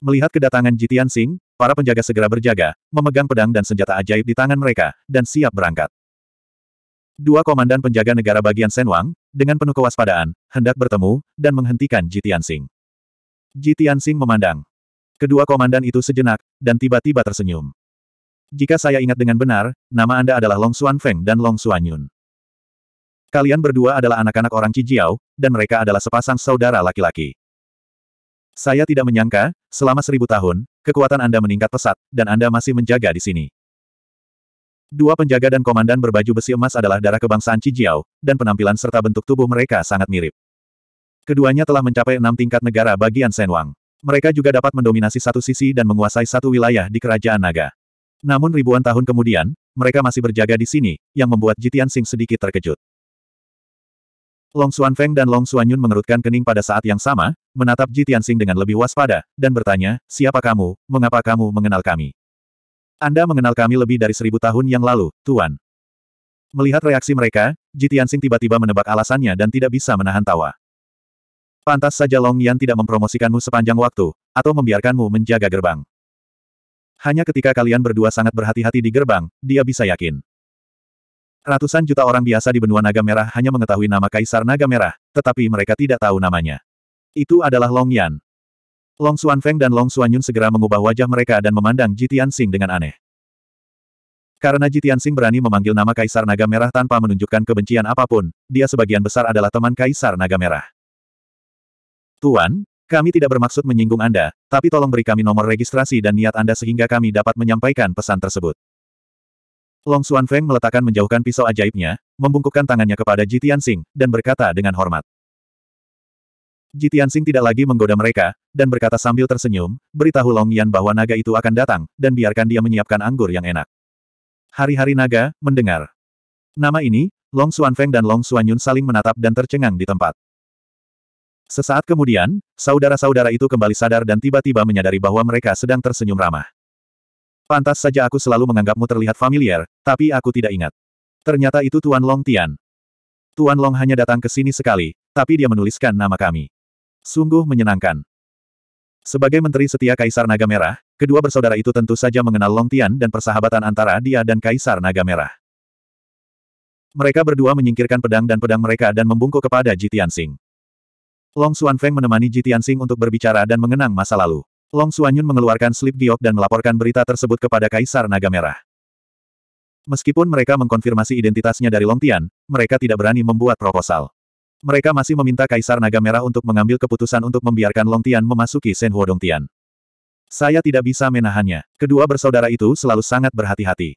Melihat kedatangan Jitian Singh, para penjaga segera berjaga, memegang pedang dan senjata ajaib di tangan mereka, dan siap berangkat. Dua komandan penjaga negara bagian Senwang, dengan penuh kewaspadaan, hendak bertemu, dan menghentikan Jitian Singh. Jitian Singh memandang. Kedua komandan itu sejenak, dan tiba-tiba tersenyum. Jika saya ingat dengan benar, nama Anda adalah Long Xuan Feng dan Long Xuan Yun. Kalian berdua adalah anak-anak orang Cijiao, dan mereka adalah sepasang saudara laki-laki. Saya tidak menyangka, selama seribu tahun, kekuatan Anda meningkat pesat, dan Anda masih menjaga di sini. Dua penjaga dan komandan berbaju besi emas adalah darah kebangsaan Cijiao, dan penampilan serta bentuk tubuh mereka sangat mirip. Keduanya telah mencapai enam tingkat negara bagian Senwang. Mereka juga dapat mendominasi satu sisi dan menguasai satu wilayah di Kerajaan Naga. Namun ribuan tahun kemudian, mereka masih berjaga di sini, yang membuat Jitian Sing sedikit terkejut. Long Xuan Feng dan Long Xuan Yun mengerutkan kening pada saat yang sama, menatap Jitian Sing dengan lebih waspada, dan bertanya, siapa kamu, mengapa kamu mengenal kami? Anda mengenal kami lebih dari seribu tahun yang lalu, Tuan. Melihat reaksi mereka, Jitian Sing tiba-tiba menebak alasannya dan tidak bisa menahan tawa. Pantas saja Long Yan tidak mempromosikanmu sepanjang waktu, atau membiarkanmu menjaga gerbang. Hanya ketika kalian berdua sangat berhati-hati di gerbang, dia bisa yakin. Ratusan juta orang biasa di benua Naga Merah hanya mengetahui nama Kaisar Naga Merah, tetapi mereka tidak tahu namanya. Itu adalah Long Yan. Long Xuan Feng dan Long Xuan Yun segera mengubah wajah mereka dan memandang Jitian Sing dengan aneh. Karena Jitian Sing berani memanggil nama Kaisar Naga Merah tanpa menunjukkan kebencian apapun, dia sebagian besar adalah teman Kaisar Naga Merah. Tuan, kami tidak bermaksud menyinggung Anda, tapi tolong beri kami nomor registrasi dan niat Anda sehingga kami dapat menyampaikan pesan tersebut. Long Xuan Feng meletakkan menjauhkan pisau ajaibnya, membungkukkan tangannya kepada Jitian Sing, dan berkata dengan hormat. Jitian Sing tidak lagi menggoda mereka, dan berkata sambil tersenyum, beritahu Long Yan bahwa naga itu akan datang, dan biarkan dia menyiapkan anggur yang enak. Hari-hari naga, mendengar. Nama ini, Long Xuan Feng dan Long Xuan Yun saling menatap dan tercengang di tempat. Sesaat kemudian, saudara-saudara itu kembali sadar dan tiba-tiba menyadari bahwa mereka sedang tersenyum ramah. Pantas saja aku selalu menganggapmu terlihat familiar, tapi aku tidak ingat. Ternyata itu Tuan Long Tian. Tuan Long hanya datang ke sini sekali, tapi dia menuliskan nama kami. Sungguh menyenangkan. Sebagai menteri setia Kaisar Naga Merah, kedua bersaudara itu tentu saja mengenal Long Tian dan persahabatan antara dia dan Kaisar Naga Merah. Mereka berdua menyingkirkan pedang dan pedang mereka dan membungkuk kepada Jitian Sing. Long Xuan Feng menemani Ji Tianxing untuk berbicara dan mengenang masa lalu. Long Xuan Yun mengeluarkan slip giok dan melaporkan berita tersebut kepada Kaisar Naga Merah. Meskipun mereka mengkonfirmasi identitasnya dari Long Tian, mereka tidak berani membuat proposal. Mereka masih meminta Kaisar Naga Merah untuk mengambil keputusan untuk membiarkan Long Tian memasuki Sen Huodong Tian. Saya tidak bisa menahannya. Kedua bersaudara itu selalu sangat berhati-hati.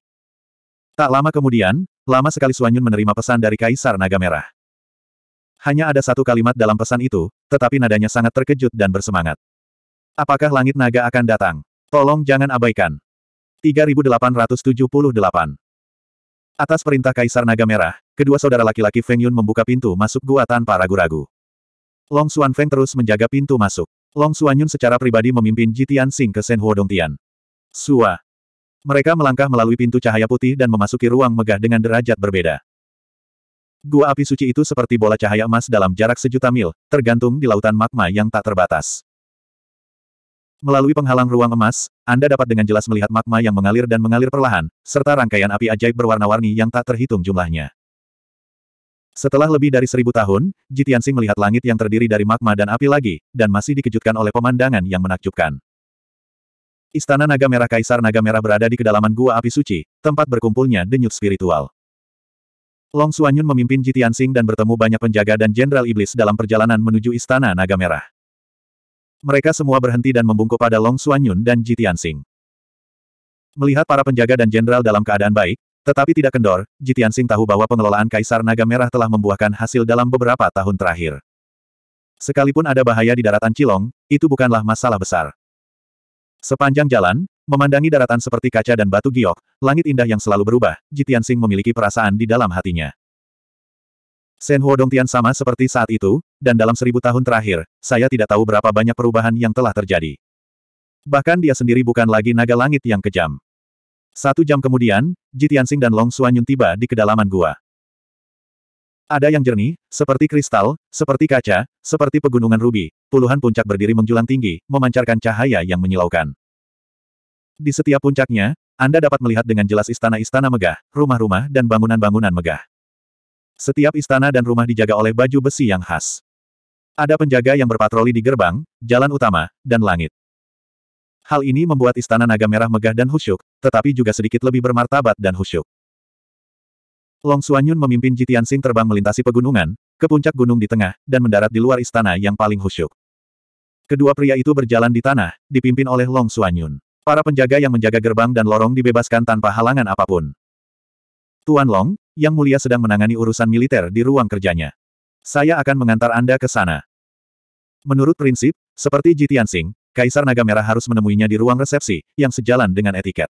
Tak lama kemudian, lama sekali Suanyun menerima pesan dari Kaisar Naga Merah. Hanya ada satu kalimat dalam pesan itu, tetapi nadanya sangat terkejut dan bersemangat. Apakah langit naga akan datang? Tolong jangan abaikan. 3878 Atas perintah Kaisar Naga Merah, kedua saudara laki-laki Feng Yun membuka pintu masuk gua tanpa ragu-ragu. Long Xuan Feng terus menjaga pintu masuk. Long Xuan Yun secara pribadi memimpin Jitian Sing ke Sen Huodongtian. Sua. Mereka melangkah melalui pintu cahaya putih dan memasuki ruang megah dengan derajat berbeda. Gua api suci itu seperti bola cahaya emas dalam jarak sejuta mil, tergantung di lautan magma yang tak terbatas. Melalui penghalang ruang emas, Anda dapat dengan jelas melihat magma yang mengalir dan mengalir perlahan, serta rangkaian api ajaib berwarna-warni yang tak terhitung jumlahnya. Setelah lebih dari seribu tahun, Jitiansing melihat langit yang terdiri dari magma dan api lagi, dan masih dikejutkan oleh pemandangan yang menakjubkan. Istana Naga Merah Kaisar Naga Merah berada di kedalaman Gua Api Suci, tempat berkumpulnya denyut spiritual. Long Suanyun memimpin Sing dan bertemu banyak penjaga dan jenderal iblis dalam perjalanan menuju Istana Naga Merah. Mereka semua berhenti dan membungkuk pada Long Suanyun dan Sing. Melihat para penjaga dan jenderal dalam keadaan baik, tetapi tidak kendor, Sing tahu bahwa pengelolaan Kaisar Naga Merah telah membuahkan hasil dalam beberapa tahun terakhir. Sekalipun ada bahaya di daratan Cilong, itu bukanlah masalah besar. Sepanjang jalan, Memandangi daratan seperti kaca dan batu giok, langit indah yang selalu berubah, Jitian Sing memiliki perasaan di dalam hatinya. Sen Dongtian sama seperti saat itu, dan dalam seribu tahun terakhir, saya tidak tahu berapa banyak perubahan yang telah terjadi. Bahkan dia sendiri bukan lagi naga langit yang kejam. Satu jam kemudian, Jitian Sing dan Long Xuanyun tiba di kedalaman gua. Ada yang jernih, seperti kristal, seperti kaca, seperti pegunungan rubi, puluhan puncak berdiri menjulang tinggi, memancarkan cahaya yang menyilaukan. Di setiap puncaknya, Anda dapat melihat dengan jelas istana-istana megah, rumah-rumah dan bangunan-bangunan megah. Setiap istana dan rumah dijaga oleh baju besi yang khas. Ada penjaga yang berpatroli di gerbang, jalan utama, dan langit. Hal ini membuat istana naga merah megah dan khusyuk, tetapi juga sedikit lebih bermartabat dan khusyuk. Long Xuanyun memimpin Jitian Sing terbang melintasi pegunungan, ke puncak gunung di tengah, dan mendarat di luar istana yang paling khusyuk. Kedua pria itu berjalan di tanah, dipimpin oleh Long Xuanyun. Para penjaga yang menjaga gerbang dan lorong dibebaskan tanpa halangan apapun. Tuan Long, Yang Mulia sedang menangani urusan militer di ruang kerjanya. Saya akan mengantar Anda ke sana. Menurut prinsip, seperti Ji Tianxing, Kaisar Naga Merah harus menemuinya di ruang resepsi, yang sejalan dengan etiket.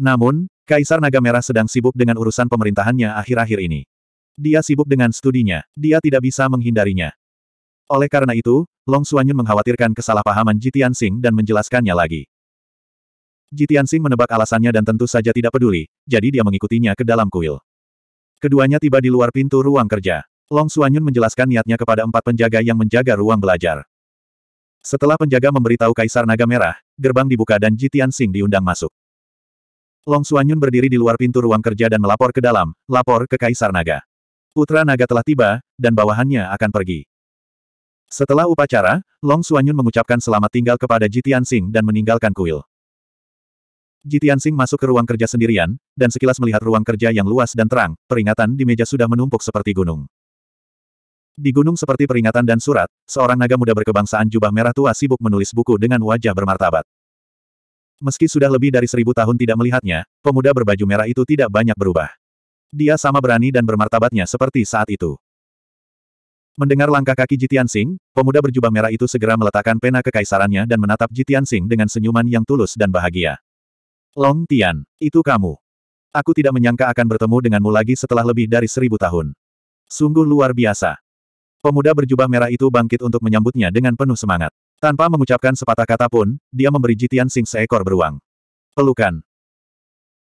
Namun, Kaisar Naga Merah sedang sibuk dengan urusan pemerintahannya akhir-akhir ini. Dia sibuk dengan studinya, dia tidak bisa menghindarinya. Oleh karena itu, Long Suanyun mengkhawatirkan kesalahpahaman Ji Tianxing dan menjelaskannya lagi. Jitian Xing menebak alasannya dan tentu saja tidak peduli, jadi dia mengikutinya ke dalam kuil. Keduanya tiba di luar pintu ruang kerja. Long Suanyun menjelaskan niatnya kepada empat penjaga yang menjaga ruang belajar. Setelah penjaga memberitahu Kaisar Naga Merah, gerbang dibuka dan Jitian Xing diundang masuk. Long Suanyun berdiri di luar pintu ruang kerja dan melapor ke dalam, lapor ke Kaisar Naga. Putra Naga telah tiba, dan bawahannya akan pergi. Setelah upacara, Long Suanyun mengucapkan selamat tinggal kepada Jitian Sing dan meninggalkan kuil. Jitian Sing masuk ke ruang kerja sendirian, dan sekilas melihat ruang kerja yang luas dan terang, peringatan di meja sudah menumpuk seperti gunung. Di gunung seperti peringatan dan surat, seorang naga muda berkebangsaan jubah merah tua sibuk menulis buku dengan wajah bermartabat. Meski sudah lebih dari seribu tahun tidak melihatnya, pemuda berbaju merah itu tidak banyak berubah. Dia sama berani dan bermartabatnya seperti saat itu. Mendengar langkah kaki Jitian Sing, pemuda berjubah merah itu segera meletakkan pena kekaisarannya dan menatap Jitian Sing dengan senyuman yang tulus dan bahagia. Long Tian, itu kamu. Aku tidak menyangka akan bertemu denganmu lagi setelah lebih dari seribu tahun. Sungguh luar biasa. Pemuda berjubah merah itu bangkit untuk menyambutnya dengan penuh semangat. Tanpa mengucapkan sepatah kata pun, dia memberi Jitian Sing seekor beruang. Pelukan.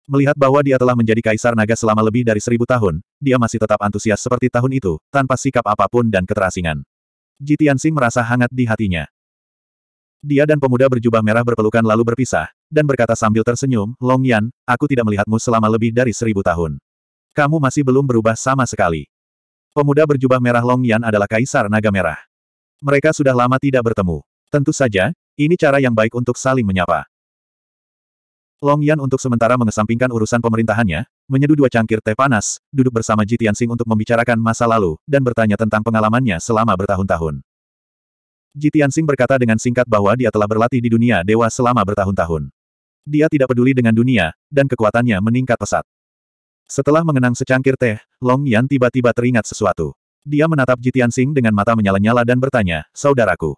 Melihat bahwa dia telah menjadi kaisar naga selama lebih dari seribu tahun, dia masih tetap antusias seperti tahun itu, tanpa sikap apapun dan keterasingan. Jitian Sing merasa hangat di hatinya. Dia dan pemuda berjubah merah berpelukan lalu berpisah, dan berkata sambil tersenyum, Long Yan, aku tidak melihatmu selama lebih dari seribu tahun. Kamu masih belum berubah sama sekali. Pemuda berjubah merah Long Yan adalah Kaisar Naga Merah. Mereka sudah lama tidak bertemu. Tentu saja, ini cara yang baik untuk saling menyapa. Long Yan untuk sementara mengesampingkan urusan pemerintahannya, menyeduh dua cangkir teh panas, duduk bersama Ji Tianxing untuk membicarakan masa lalu, dan bertanya tentang pengalamannya selama bertahun-tahun. Ji Tianxing berkata dengan singkat bahwa dia telah berlatih di dunia dewa selama bertahun-tahun dia tidak peduli dengan dunia, dan kekuatannya meningkat pesat. Setelah mengenang secangkir teh, Long Yan tiba-tiba teringat sesuatu. Dia menatap Jitian Sing dengan mata menyala-nyala dan bertanya, Saudaraku.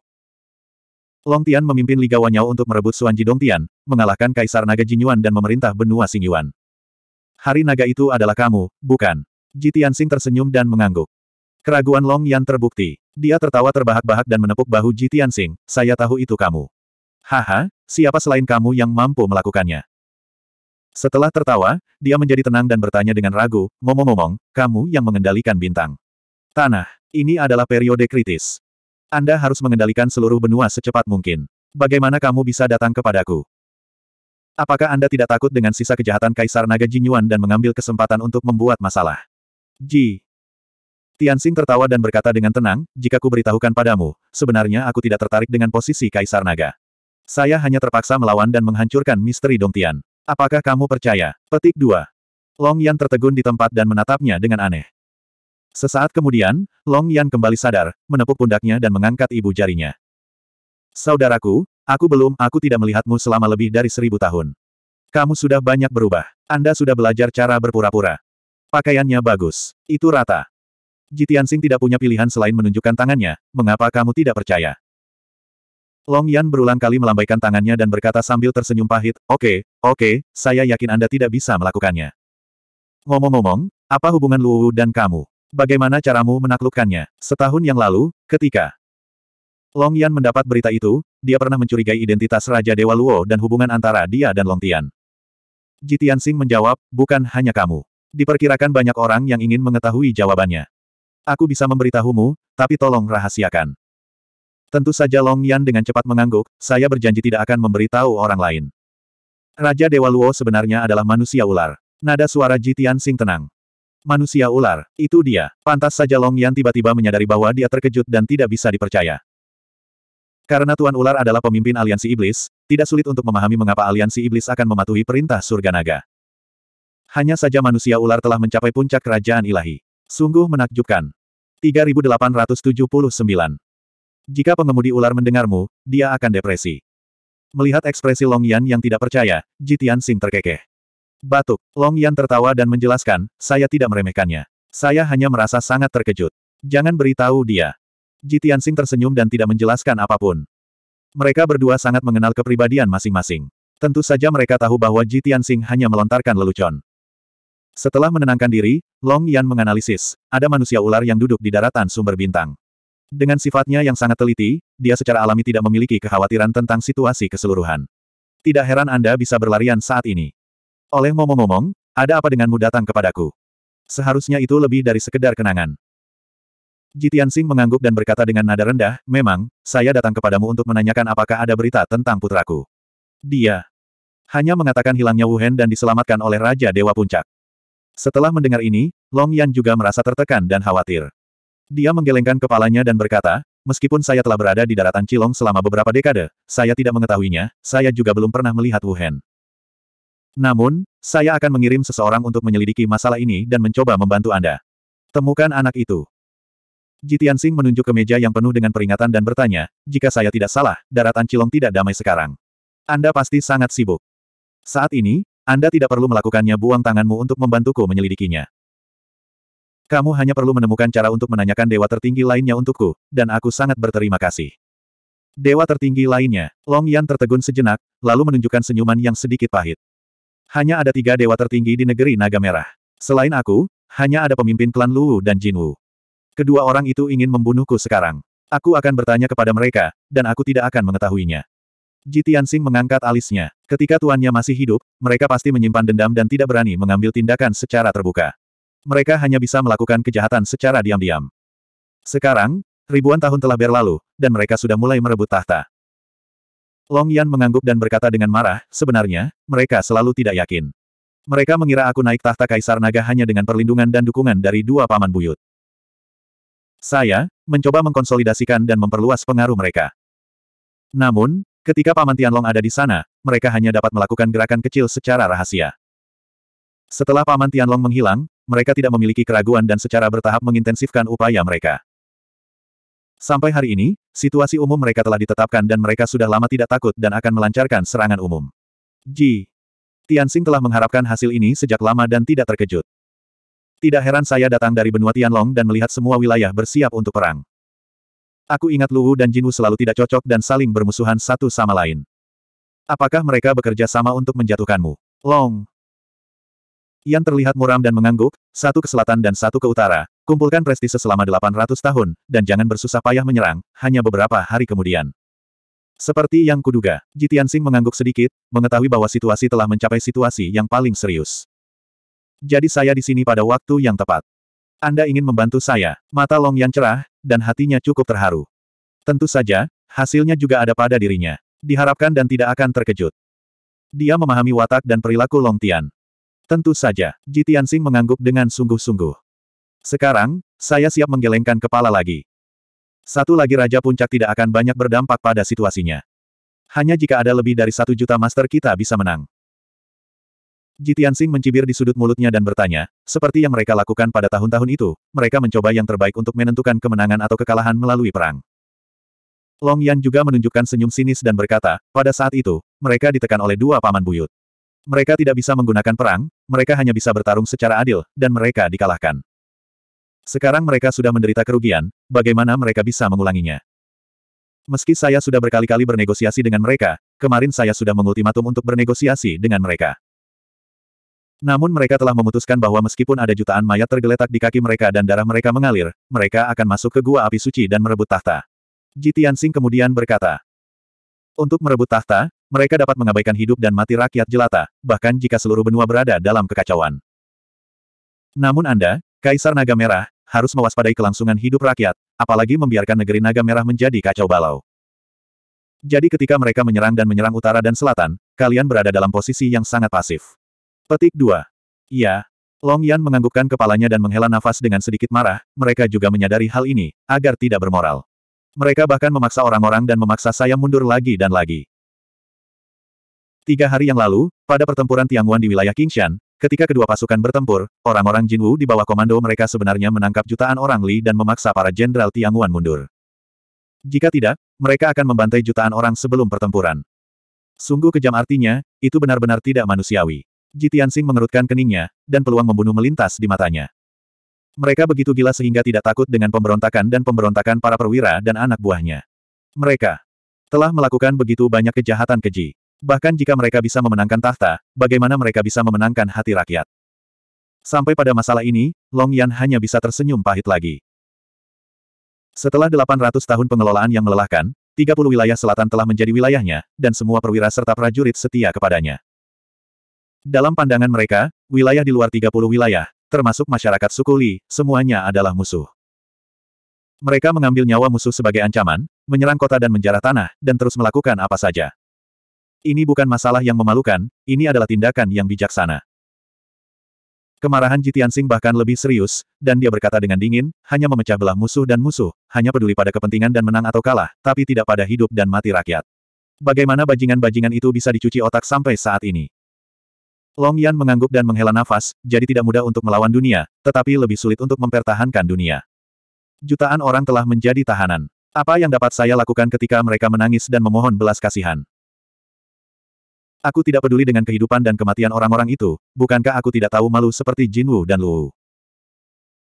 Long Tian memimpin Liga Wanyao untuk merebut Suan Jidong Tian, mengalahkan Kaisar Naga Jinyuan dan memerintah benua Singyuan. Hari naga itu adalah kamu, bukan? Jitian Sing tersenyum dan mengangguk. Keraguan Long Yan terbukti. Dia tertawa terbahak-bahak dan menepuk bahu Jitian Sing, saya tahu itu kamu. Haha, siapa selain kamu yang mampu melakukannya? Setelah tertawa, dia menjadi tenang dan bertanya dengan ragu, ngomong-ngomong, kamu yang mengendalikan bintang. Tanah, ini adalah periode kritis. Anda harus mengendalikan seluruh benua secepat mungkin. Bagaimana kamu bisa datang kepadaku? Apakah Anda tidak takut dengan sisa kejahatan Kaisar Naga Jinyuan dan mengambil kesempatan untuk membuat masalah? Ji, Tianxing tertawa dan berkata dengan tenang, jika ku beritahukan padamu, sebenarnya aku tidak tertarik dengan posisi Kaisar Naga. Saya hanya terpaksa melawan dan menghancurkan misteri Dong Tian. Apakah kamu percaya? Petik 2. Long Yan tertegun di tempat dan menatapnya dengan aneh. Sesaat kemudian, Long Yan kembali sadar, menepuk pundaknya dan mengangkat ibu jarinya. Saudaraku, aku belum, aku tidak melihatmu selama lebih dari seribu tahun. Kamu sudah banyak berubah. Anda sudah belajar cara berpura-pura. Pakaiannya bagus. Itu rata. Jitiansing tidak punya pilihan selain menunjukkan tangannya, mengapa kamu tidak percaya? Long Yan berulang kali melambaikan tangannya dan berkata sambil tersenyum pahit, Oke, okay, oke, okay, saya yakin Anda tidak bisa melakukannya. Ngomong-ngomong, apa hubungan Luwu dan kamu? Bagaimana caramu menaklukkannya? Setahun yang lalu, ketika Long Yan mendapat berita itu, dia pernah mencurigai identitas Raja Dewa Luo dan hubungan antara dia dan Long Tian. Jitian Sing menjawab, bukan hanya kamu. Diperkirakan banyak orang yang ingin mengetahui jawabannya. Aku bisa memberitahumu, tapi tolong rahasiakan. Tentu saja Long Yan dengan cepat mengangguk, saya berjanji tidak akan memberitahu orang lain. Raja Dewa Luo sebenarnya adalah manusia ular. Nada suara Jitian sing tenang. Manusia ular, itu dia. Pantas saja Long Yan tiba-tiba menyadari bahwa dia terkejut dan tidak bisa dipercaya. Karena Tuan Ular adalah pemimpin aliansi iblis, tidak sulit untuk memahami mengapa aliansi iblis akan mematuhi perintah surga naga. Hanya saja manusia ular telah mencapai puncak kerajaan ilahi. Sungguh menakjubkan. 3879 jika pengemudi ular mendengarmu, dia akan depresi. Melihat ekspresi Long Yan yang tidak percaya, Jitian Sing terkekeh. Batuk, Long Yan tertawa dan menjelaskan, saya tidak meremehkannya. Saya hanya merasa sangat terkejut. Jangan beritahu dia. Jitian Sing tersenyum dan tidak menjelaskan apapun. Mereka berdua sangat mengenal kepribadian masing-masing. Tentu saja mereka tahu bahwa Jitian Sing hanya melontarkan lelucon. Setelah menenangkan diri, Long Yan menganalisis, ada manusia ular yang duduk di daratan sumber bintang. Dengan sifatnya yang sangat teliti, dia secara alami tidak memiliki kekhawatiran tentang situasi keseluruhan. Tidak heran Anda bisa berlarian saat ini. Oleh ngomong-ngomong, ada apa denganmu datang kepadaku? Seharusnya itu lebih dari sekedar kenangan. Jitian Singh mengangguk dan berkata dengan nada rendah, memang, saya datang kepadamu untuk menanyakan apakah ada berita tentang putraku. Dia hanya mengatakan hilangnya Wuhan dan diselamatkan oleh Raja Dewa Puncak. Setelah mendengar ini, Long Yan juga merasa tertekan dan khawatir. Dia menggelengkan kepalanya dan berkata, meskipun saya telah berada di daratan Cilong selama beberapa dekade, saya tidak mengetahuinya, saya juga belum pernah melihat Wuhan. Namun, saya akan mengirim seseorang untuk menyelidiki masalah ini dan mencoba membantu Anda. Temukan anak itu. Jitian Sing menunjuk ke meja yang penuh dengan peringatan dan bertanya, jika saya tidak salah, daratan Cilong tidak damai sekarang. Anda pasti sangat sibuk. Saat ini, Anda tidak perlu melakukannya buang tanganmu untuk membantuku menyelidikinya. Kamu hanya perlu menemukan cara untuk menanyakan dewa tertinggi lainnya untukku, dan aku sangat berterima kasih. Dewa tertinggi lainnya, Long Yan tertegun sejenak, lalu menunjukkan senyuman yang sedikit pahit. Hanya ada tiga dewa tertinggi di negeri Naga Merah. Selain aku, hanya ada pemimpin klan Luwu dan Jinwu. Kedua orang itu ingin membunuhku sekarang. Aku akan bertanya kepada mereka, dan aku tidak akan mengetahuinya. Ji Tianxing mengangkat alisnya. Ketika tuannya masih hidup, mereka pasti menyimpan dendam dan tidak berani mengambil tindakan secara terbuka. Mereka hanya bisa melakukan kejahatan secara diam-diam. Sekarang, ribuan tahun telah berlalu, dan mereka sudah mulai merebut tahta. Long Yan mengangguk dan berkata dengan marah, sebenarnya, mereka selalu tidak yakin. Mereka mengira aku naik tahta Kaisar Naga hanya dengan perlindungan dan dukungan dari dua paman buyut. Saya, mencoba mengkonsolidasikan dan memperluas pengaruh mereka. Namun, ketika Paman Tianlong ada di sana, mereka hanya dapat melakukan gerakan kecil secara rahasia. Setelah Paman Tianlong menghilang, mereka tidak memiliki keraguan dan secara bertahap mengintensifkan upaya mereka. Sampai hari ini, situasi umum mereka telah ditetapkan dan mereka sudah lama tidak takut dan akan melancarkan serangan umum. Ji. Tianxing telah mengharapkan hasil ini sejak lama dan tidak terkejut. Tidak heran saya datang dari benua Tianlong dan melihat semua wilayah bersiap untuk perang. Aku ingat Luwu dan Jinwu selalu tidak cocok dan saling bermusuhan satu sama lain. Apakah mereka bekerja sama untuk menjatuhkanmu? Long yang terlihat muram dan mengangguk, satu ke selatan dan satu ke utara. Kumpulkan prestise selama 800 tahun, dan jangan bersusah payah menyerang, hanya beberapa hari kemudian. Seperti yang kuduga, Jitian Jitiansing mengangguk sedikit, mengetahui bahwa situasi telah mencapai situasi yang paling serius. Jadi saya di sini pada waktu yang tepat. Anda ingin membantu saya, mata Long yang cerah, dan hatinya cukup terharu. Tentu saja, hasilnya juga ada pada dirinya. Diharapkan dan tidak akan terkejut. Dia memahami watak dan perilaku Long Tian. Tentu saja, Ji Tianxing mengangguk dengan sungguh-sungguh. Sekarang, saya siap menggelengkan kepala lagi. Satu lagi Raja Puncak tidak akan banyak berdampak pada situasinya. Hanya jika ada lebih dari satu juta master kita bisa menang. Tianxing mencibir di sudut mulutnya dan bertanya, seperti yang mereka lakukan pada tahun-tahun itu, mereka mencoba yang terbaik untuk menentukan kemenangan atau kekalahan melalui perang. Long Yan juga menunjukkan senyum sinis dan berkata, pada saat itu, mereka ditekan oleh dua paman buyut. Mereka tidak bisa menggunakan perang, mereka hanya bisa bertarung secara adil, dan mereka dikalahkan. Sekarang mereka sudah menderita kerugian, bagaimana mereka bisa mengulanginya? Meski saya sudah berkali-kali bernegosiasi dengan mereka, kemarin saya sudah mengultimatum untuk bernegosiasi dengan mereka. Namun mereka telah memutuskan bahwa meskipun ada jutaan mayat tergeletak di kaki mereka dan darah mereka mengalir, mereka akan masuk ke gua api suci dan merebut tahta. Jitian Singh kemudian berkata, Untuk merebut tahta, mereka dapat mengabaikan hidup dan mati rakyat jelata, bahkan jika seluruh benua berada dalam kekacauan. Namun Anda, Kaisar Naga Merah, harus mewaspadai kelangsungan hidup rakyat, apalagi membiarkan negeri Naga Merah menjadi kacau balau. Jadi ketika mereka menyerang dan menyerang utara dan selatan, kalian berada dalam posisi yang sangat pasif. Petik 2. Iya. Long Yan menganggukkan kepalanya dan menghela nafas dengan sedikit marah, mereka juga menyadari hal ini, agar tidak bermoral. Mereka bahkan memaksa orang-orang dan memaksa saya mundur lagi dan lagi. Tiga hari yang lalu, pada pertempuran Tianguan di wilayah Qingshan, ketika kedua pasukan bertempur, orang-orang Jinwu di bawah komando mereka sebenarnya menangkap jutaan orang Li dan memaksa para jenderal Tianguan mundur. Jika tidak, mereka akan membantai jutaan orang sebelum pertempuran. Sungguh kejam artinya, itu benar-benar tidak manusiawi. Ji Tianxing mengerutkan keningnya, dan peluang membunuh melintas di matanya. Mereka begitu gila sehingga tidak takut dengan pemberontakan dan pemberontakan para perwira dan anak buahnya. Mereka telah melakukan begitu banyak kejahatan keji. Bahkan jika mereka bisa memenangkan tahta, bagaimana mereka bisa memenangkan hati rakyat? Sampai pada masalah ini, Long Yan hanya bisa tersenyum pahit lagi. Setelah 800 tahun pengelolaan yang melelahkan, 30 wilayah selatan telah menjadi wilayahnya, dan semua perwira serta prajurit setia kepadanya. Dalam pandangan mereka, wilayah di luar 30 wilayah, termasuk masyarakat Sukuli, semuanya adalah musuh. Mereka mengambil nyawa musuh sebagai ancaman, menyerang kota dan menjarah tanah, dan terus melakukan apa saja. Ini bukan masalah yang memalukan, ini adalah tindakan yang bijaksana. Kemarahan Jitian Sing bahkan lebih serius, dan dia berkata dengan dingin, hanya memecah belah musuh dan musuh, hanya peduli pada kepentingan dan menang atau kalah, tapi tidak pada hidup dan mati rakyat. Bagaimana bajingan-bajingan itu bisa dicuci otak sampai saat ini? Long Yan mengangguk dan menghela nafas, jadi tidak mudah untuk melawan dunia, tetapi lebih sulit untuk mempertahankan dunia. Jutaan orang telah menjadi tahanan. Apa yang dapat saya lakukan ketika mereka menangis dan memohon belas kasihan? Aku tidak peduli dengan kehidupan dan kematian orang-orang itu, bukankah aku tidak tahu malu seperti Jinwu dan Luwu?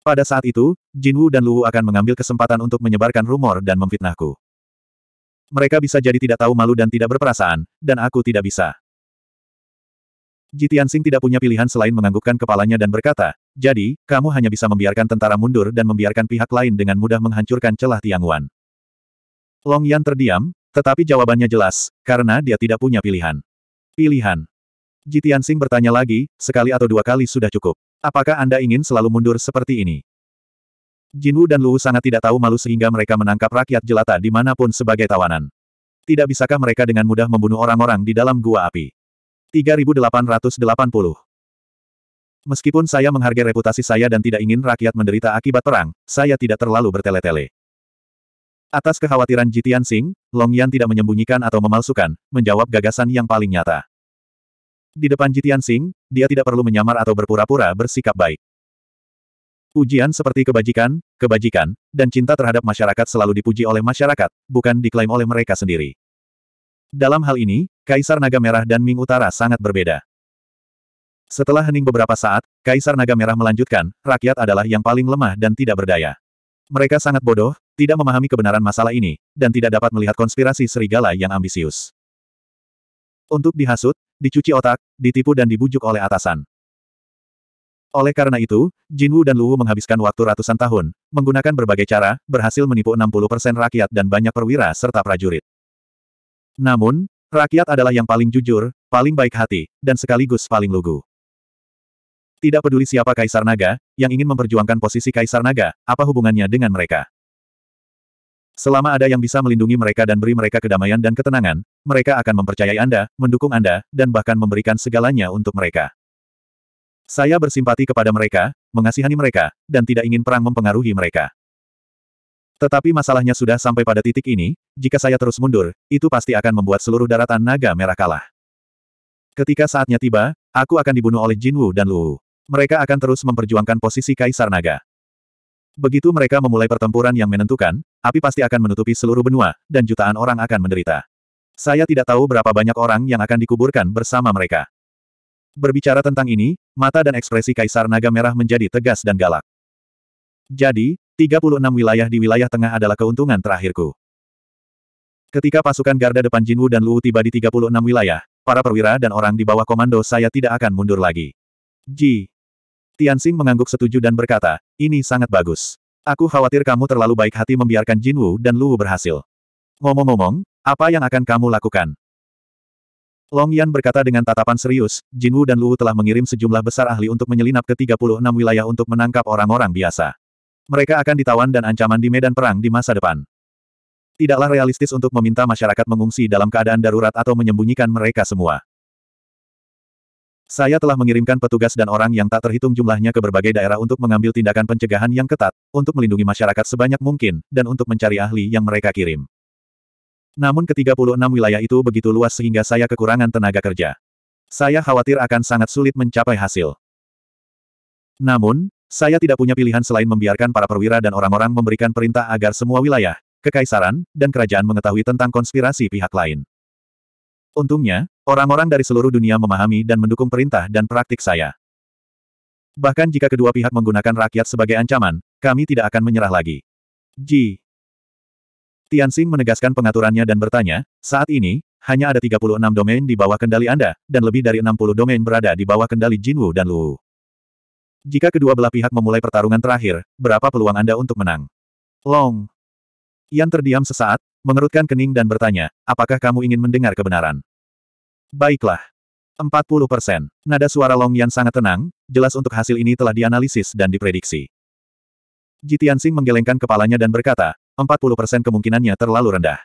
Pada saat itu, Jinwu dan Luwu akan mengambil kesempatan untuk menyebarkan rumor dan memfitnahku. Mereka bisa jadi tidak tahu malu dan tidak berperasaan, dan aku tidak bisa. Jitian Sing tidak punya pilihan selain menganggukkan kepalanya dan berkata, jadi, kamu hanya bisa membiarkan tentara mundur dan membiarkan pihak lain dengan mudah menghancurkan celah Tiangwan. Long Yan terdiam, tetapi jawabannya jelas, karena dia tidak punya pilihan. Pilihan. Jitian Sing bertanya lagi, sekali atau dua kali sudah cukup. Apakah Anda ingin selalu mundur seperti ini? Jin Wu dan Lu sangat tidak tahu malu sehingga mereka menangkap rakyat jelata dimanapun sebagai tawanan. Tidak bisakah mereka dengan mudah membunuh orang-orang di dalam gua api? 3880 Meskipun saya menghargai reputasi saya dan tidak ingin rakyat menderita akibat perang, saya tidak terlalu bertele-tele. Atas kekhawatiran Jitian Sing, Long Yan tidak menyembunyikan atau memalsukan, menjawab gagasan yang paling nyata. Di depan Jitian Sing, dia tidak perlu menyamar atau berpura-pura bersikap baik. Ujian seperti kebajikan, kebajikan, dan cinta terhadap masyarakat selalu dipuji oleh masyarakat, bukan diklaim oleh mereka sendiri. Dalam hal ini, Kaisar Naga Merah dan Ming Utara sangat berbeda. Setelah hening beberapa saat, Kaisar Naga Merah melanjutkan, rakyat adalah yang paling lemah dan tidak berdaya. Mereka sangat bodoh, tidak memahami kebenaran masalah ini, dan tidak dapat melihat konspirasi serigala yang ambisius. Untuk dihasut, dicuci otak, ditipu dan dibujuk oleh atasan. Oleh karena itu, Jinwu dan Luwu menghabiskan waktu ratusan tahun, menggunakan berbagai cara, berhasil menipu 60% rakyat dan banyak perwira serta prajurit. Namun, rakyat adalah yang paling jujur, paling baik hati, dan sekaligus paling lugu. Tidak peduli siapa Kaisar Naga, yang ingin memperjuangkan posisi Kaisar Naga, apa hubungannya dengan mereka? Selama ada yang bisa melindungi mereka dan beri mereka kedamaian dan ketenangan, mereka akan mempercayai Anda, mendukung Anda, dan bahkan memberikan segalanya untuk mereka. Saya bersimpati kepada mereka, mengasihani mereka, dan tidak ingin perang mempengaruhi mereka. Tetapi masalahnya sudah sampai pada titik ini, jika saya terus mundur, itu pasti akan membuat seluruh daratan naga merah kalah. Ketika saatnya tiba, aku akan dibunuh oleh Jinwu dan Luwu. Mereka akan terus memperjuangkan posisi Kaisar Naga. Begitu mereka memulai pertempuran yang menentukan, api pasti akan menutupi seluruh benua, dan jutaan orang akan menderita. Saya tidak tahu berapa banyak orang yang akan dikuburkan bersama mereka. Berbicara tentang ini, mata dan ekspresi Kaisar Naga Merah menjadi tegas dan galak. Jadi, 36 wilayah di wilayah tengah adalah keuntungan terakhirku. Ketika pasukan garda depan Jinwu dan Luwu tiba di 36 wilayah, para perwira dan orang di bawah komando saya tidak akan mundur lagi. Ji, Tianxing mengangguk setuju dan berkata, ini sangat bagus. Aku khawatir kamu terlalu baik hati membiarkan Jinwu dan Luwu berhasil. Ngomong-ngomong, apa yang akan kamu lakukan? Long Yan berkata dengan tatapan serius, Jinwu dan Luwu telah mengirim sejumlah besar ahli untuk menyelinap ke 36 wilayah untuk menangkap orang-orang biasa. Mereka akan ditawan dan ancaman di medan perang di masa depan. Tidaklah realistis untuk meminta masyarakat mengungsi dalam keadaan darurat atau menyembunyikan mereka semua. Saya telah mengirimkan petugas dan orang yang tak terhitung jumlahnya ke berbagai daerah untuk mengambil tindakan pencegahan yang ketat, untuk melindungi masyarakat sebanyak mungkin, dan untuk mencari ahli yang mereka kirim. Namun ke-36 wilayah itu begitu luas sehingga saya kekurangan tenaga kerja. Saya khawatir akan sangat sulit mencapai hasil. Namun, saya tidak punya pilihan selain membiarkan para perwira dan orang-orang memberikan perintah agar semua wilayah, kekaisaran, dan kerajaan mengetahui tentang konspirasi pihak lain. Untungnya, Orang-orang dari seluruh dunia memahami dan mendukung perintah dan praktik saya. Bahkan jika kedua pihak menggunakan rakyat sebagai ancaman, kami tidak akan menyerah lagi. Ji. Tianxing menegaskan pengaturannya dan bertanya, saat ini, hanya ada 36 domain di bawah kendali Anda, dan lebih dari 60 domain berada di bawah kendali Jinwu dan Luwu. Jika kedua belah pihak memulai pertarungan terakhir, berapa peluang Anda untuk menang? Long. Yan terdiam sesaat, mengerutkan kening dan bertanya, apakah kamu ingin mendengar kebenaran? Baiklah. 40 persen. Nada suara Long Yan sangat tenang, jelas untuk hasil ini telah dianalisis dan diprediksi. Ji Tianxing menggelengkan kepalanya dan berkata, 40 persen kemungkinannya terlalu rendah.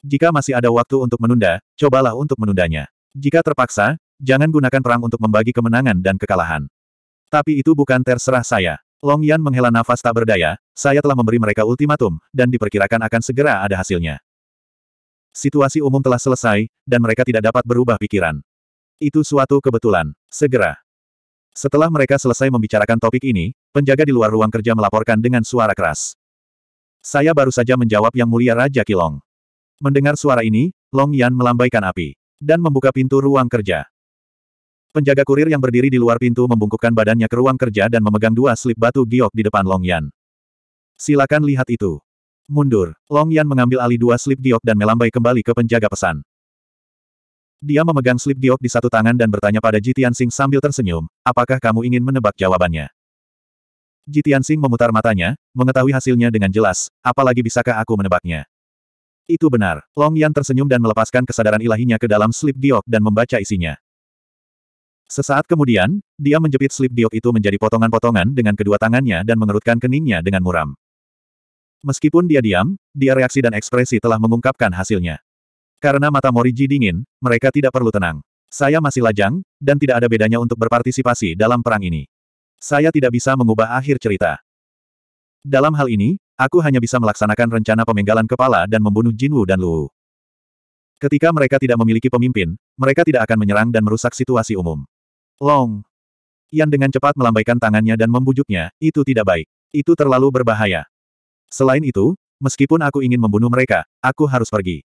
Jika masih ada waktu untuk menunda, cobalah untuk menundanya. Jika terpaksa, jangan gunakan perang untuk membagi kemenangan dan kekalahan. Tapi itu bukan terserah saya. Long Yan menghela nafas tak berdaya, saya telah memberi mereka ultimatum, dan diperkirakan akan segera ada hasilnya. Situasi umum telah selesai, dan mereka tidak dapat berubah pikiran. Itu suatu kebetulan. Segera. Setelah mereka selesai membicarakan topik ini, penjaga di luar ruang kerja melaporkan dengan suara keras. Saya baru saja menjawab yang mulia Raja Kilong. Mendengar suara ini, Long Yan melambaikan api. Dan membuka pintu ruang kerja. Penjaga kurir yang berdiri di luar pintu membungkukkan badannya ke ruang kerja dan memegang dua slip batu giok di depan Long Yan. Silakan lihat itu. Mundur. Long Yan mengambil alih dua slip diok dan melambai kembali ke penjaga pesan. Dia memegang slip diok di satu tangan dan bertanya pada Jitian Sing sambil tersenyum, apakah kamu ingin menebak jawabannya? Jitian Sing memutar matanya, mengetahui hasilnya dengan jelas, apalagi bisakah aku menebaknya? Itu benar. Long Yan tersenyum dan melepaskan kesadaran ilahinya ke dalam slip diok dan membaca isinya. Sesaat kemudian, dia menjepit slip diok itu menjadi potongan-potongan dengan kedua tangannya dan mengerutkan keningnya dengan muram. Meskipun dia diam, dia reaksi dan ekspresi telah mengungkapkan hasilnya. Karena mata Moriji dingin, mereka tidak perlu tenang. Saya masih lajang, dan tidak ada bedanya untuk berpartisipasi dalam perang ini. Saya tidak bisa mengubah akhir cerita. Dalam hal ini, aku hanya bisa melaksanakan rencana pemenggalan kepala dan membunuh Jinwu dan Luwu. Ketika mereka tidak memiliki pemimpin, mereka tidak akan menyerang dan merusak situasi umum. Long. Yan dengan cepat melambaikan tangannya dan membujuknya, itu tidak baik. Itu terlalu berbahaya. Selain itu, meskipun aku ingin membunuh mereka, aku harus pergi.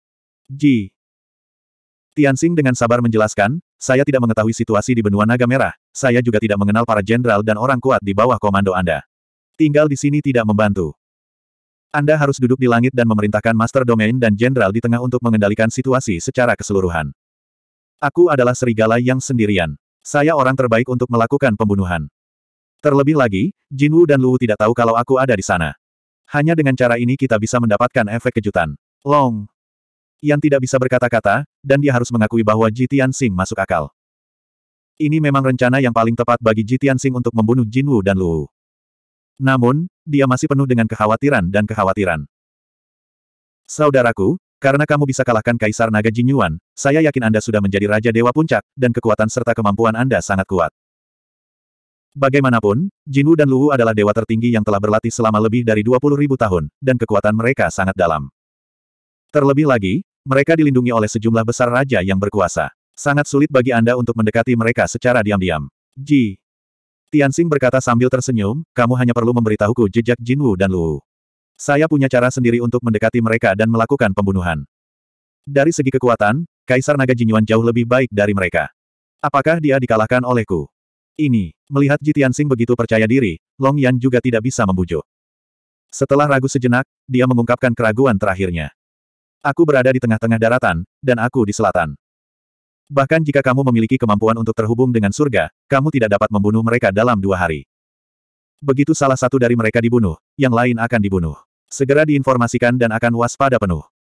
Ji. Tianxing dengan sabar menjelaskan, saya tidak mengetahui situasi di benua naga merah, saya juga tidak mengenal para jenderal dan orang kuat di bawah komando Anda. Tinggal di sini tidak membantu. Anda harus duduk di langit dan memerintahkan Master Domain dan Jenderal di tengah untuk mengendalikan situasi secara keseluruhan. Aku adalah serigala yang sendirian. Saya orang terbaik untuk melakukan pembunuhan. Terlebih lagi, Jinwu dan Luwu tidak tahu kalau aku ada di sana. Hanya dengan cara ini kita bisa mendapatkan efek kejutan. Long. Yang tidak bisa berkata-kata, dan dia harus mengakui bahwa Ji Sing masuk akal. Ini memang rencana yang paling tepat bagi Ji Sing untuk membunuh Jin Wu dan Lu. Namun, dia masih penuh dengan kekhawatiran dan kekhawatiran. Saudaraku, karena kamu bisa kalahkan Kaisar Naga Jin Yuan, saya yakin Anda sudah menjadi Raja Dewa Puncak, dan kekuatan serta kemampuan Anda sangat kuat. Bagaimanapun, Jinwu dan Luwu adalah dewa tertinggi yang telah berlatih selama lebih dari 20 ribu tahun, dan kekuatan mereka sangat dalam. Terlebih lagi, mereka dilindungi oleh sejumlah besar raja yang berkuasa. Sangat sulit bagi Anda untuk mendekati mereka secara diam-diam. Ji. Tianxing berkata sambil tersenyum, kamu hanya perlu memberitahuku jejak Jinwu dan Luwu. Saya punya cara sendiri untuk mendekati mereka dan melakukan pembunuhan. Dari segi kekuatan, Kaisar Naga Jinyuan jauh lebih baik dari mereka. Apakah dia dikalahkan olehku? ini. Melihat Sing begitu percaya diri, Long Yan juga tidak bisa membujuk. Setelah ragu sejenak, dia mengungkapkan keraguan terakhirnya. Aku berada di tengah-tengah daratan, dan aku di selatan. Bahkan jika kamu memiliki kemampuan untuk terhubung dengan surga, kamu tidak dapat membunuh mereka dalam dua hari. Begitu salah satu dari mereka dibunuh, yang lain akan dibunuh. Segera diinformasikan dan akan waspada penuh.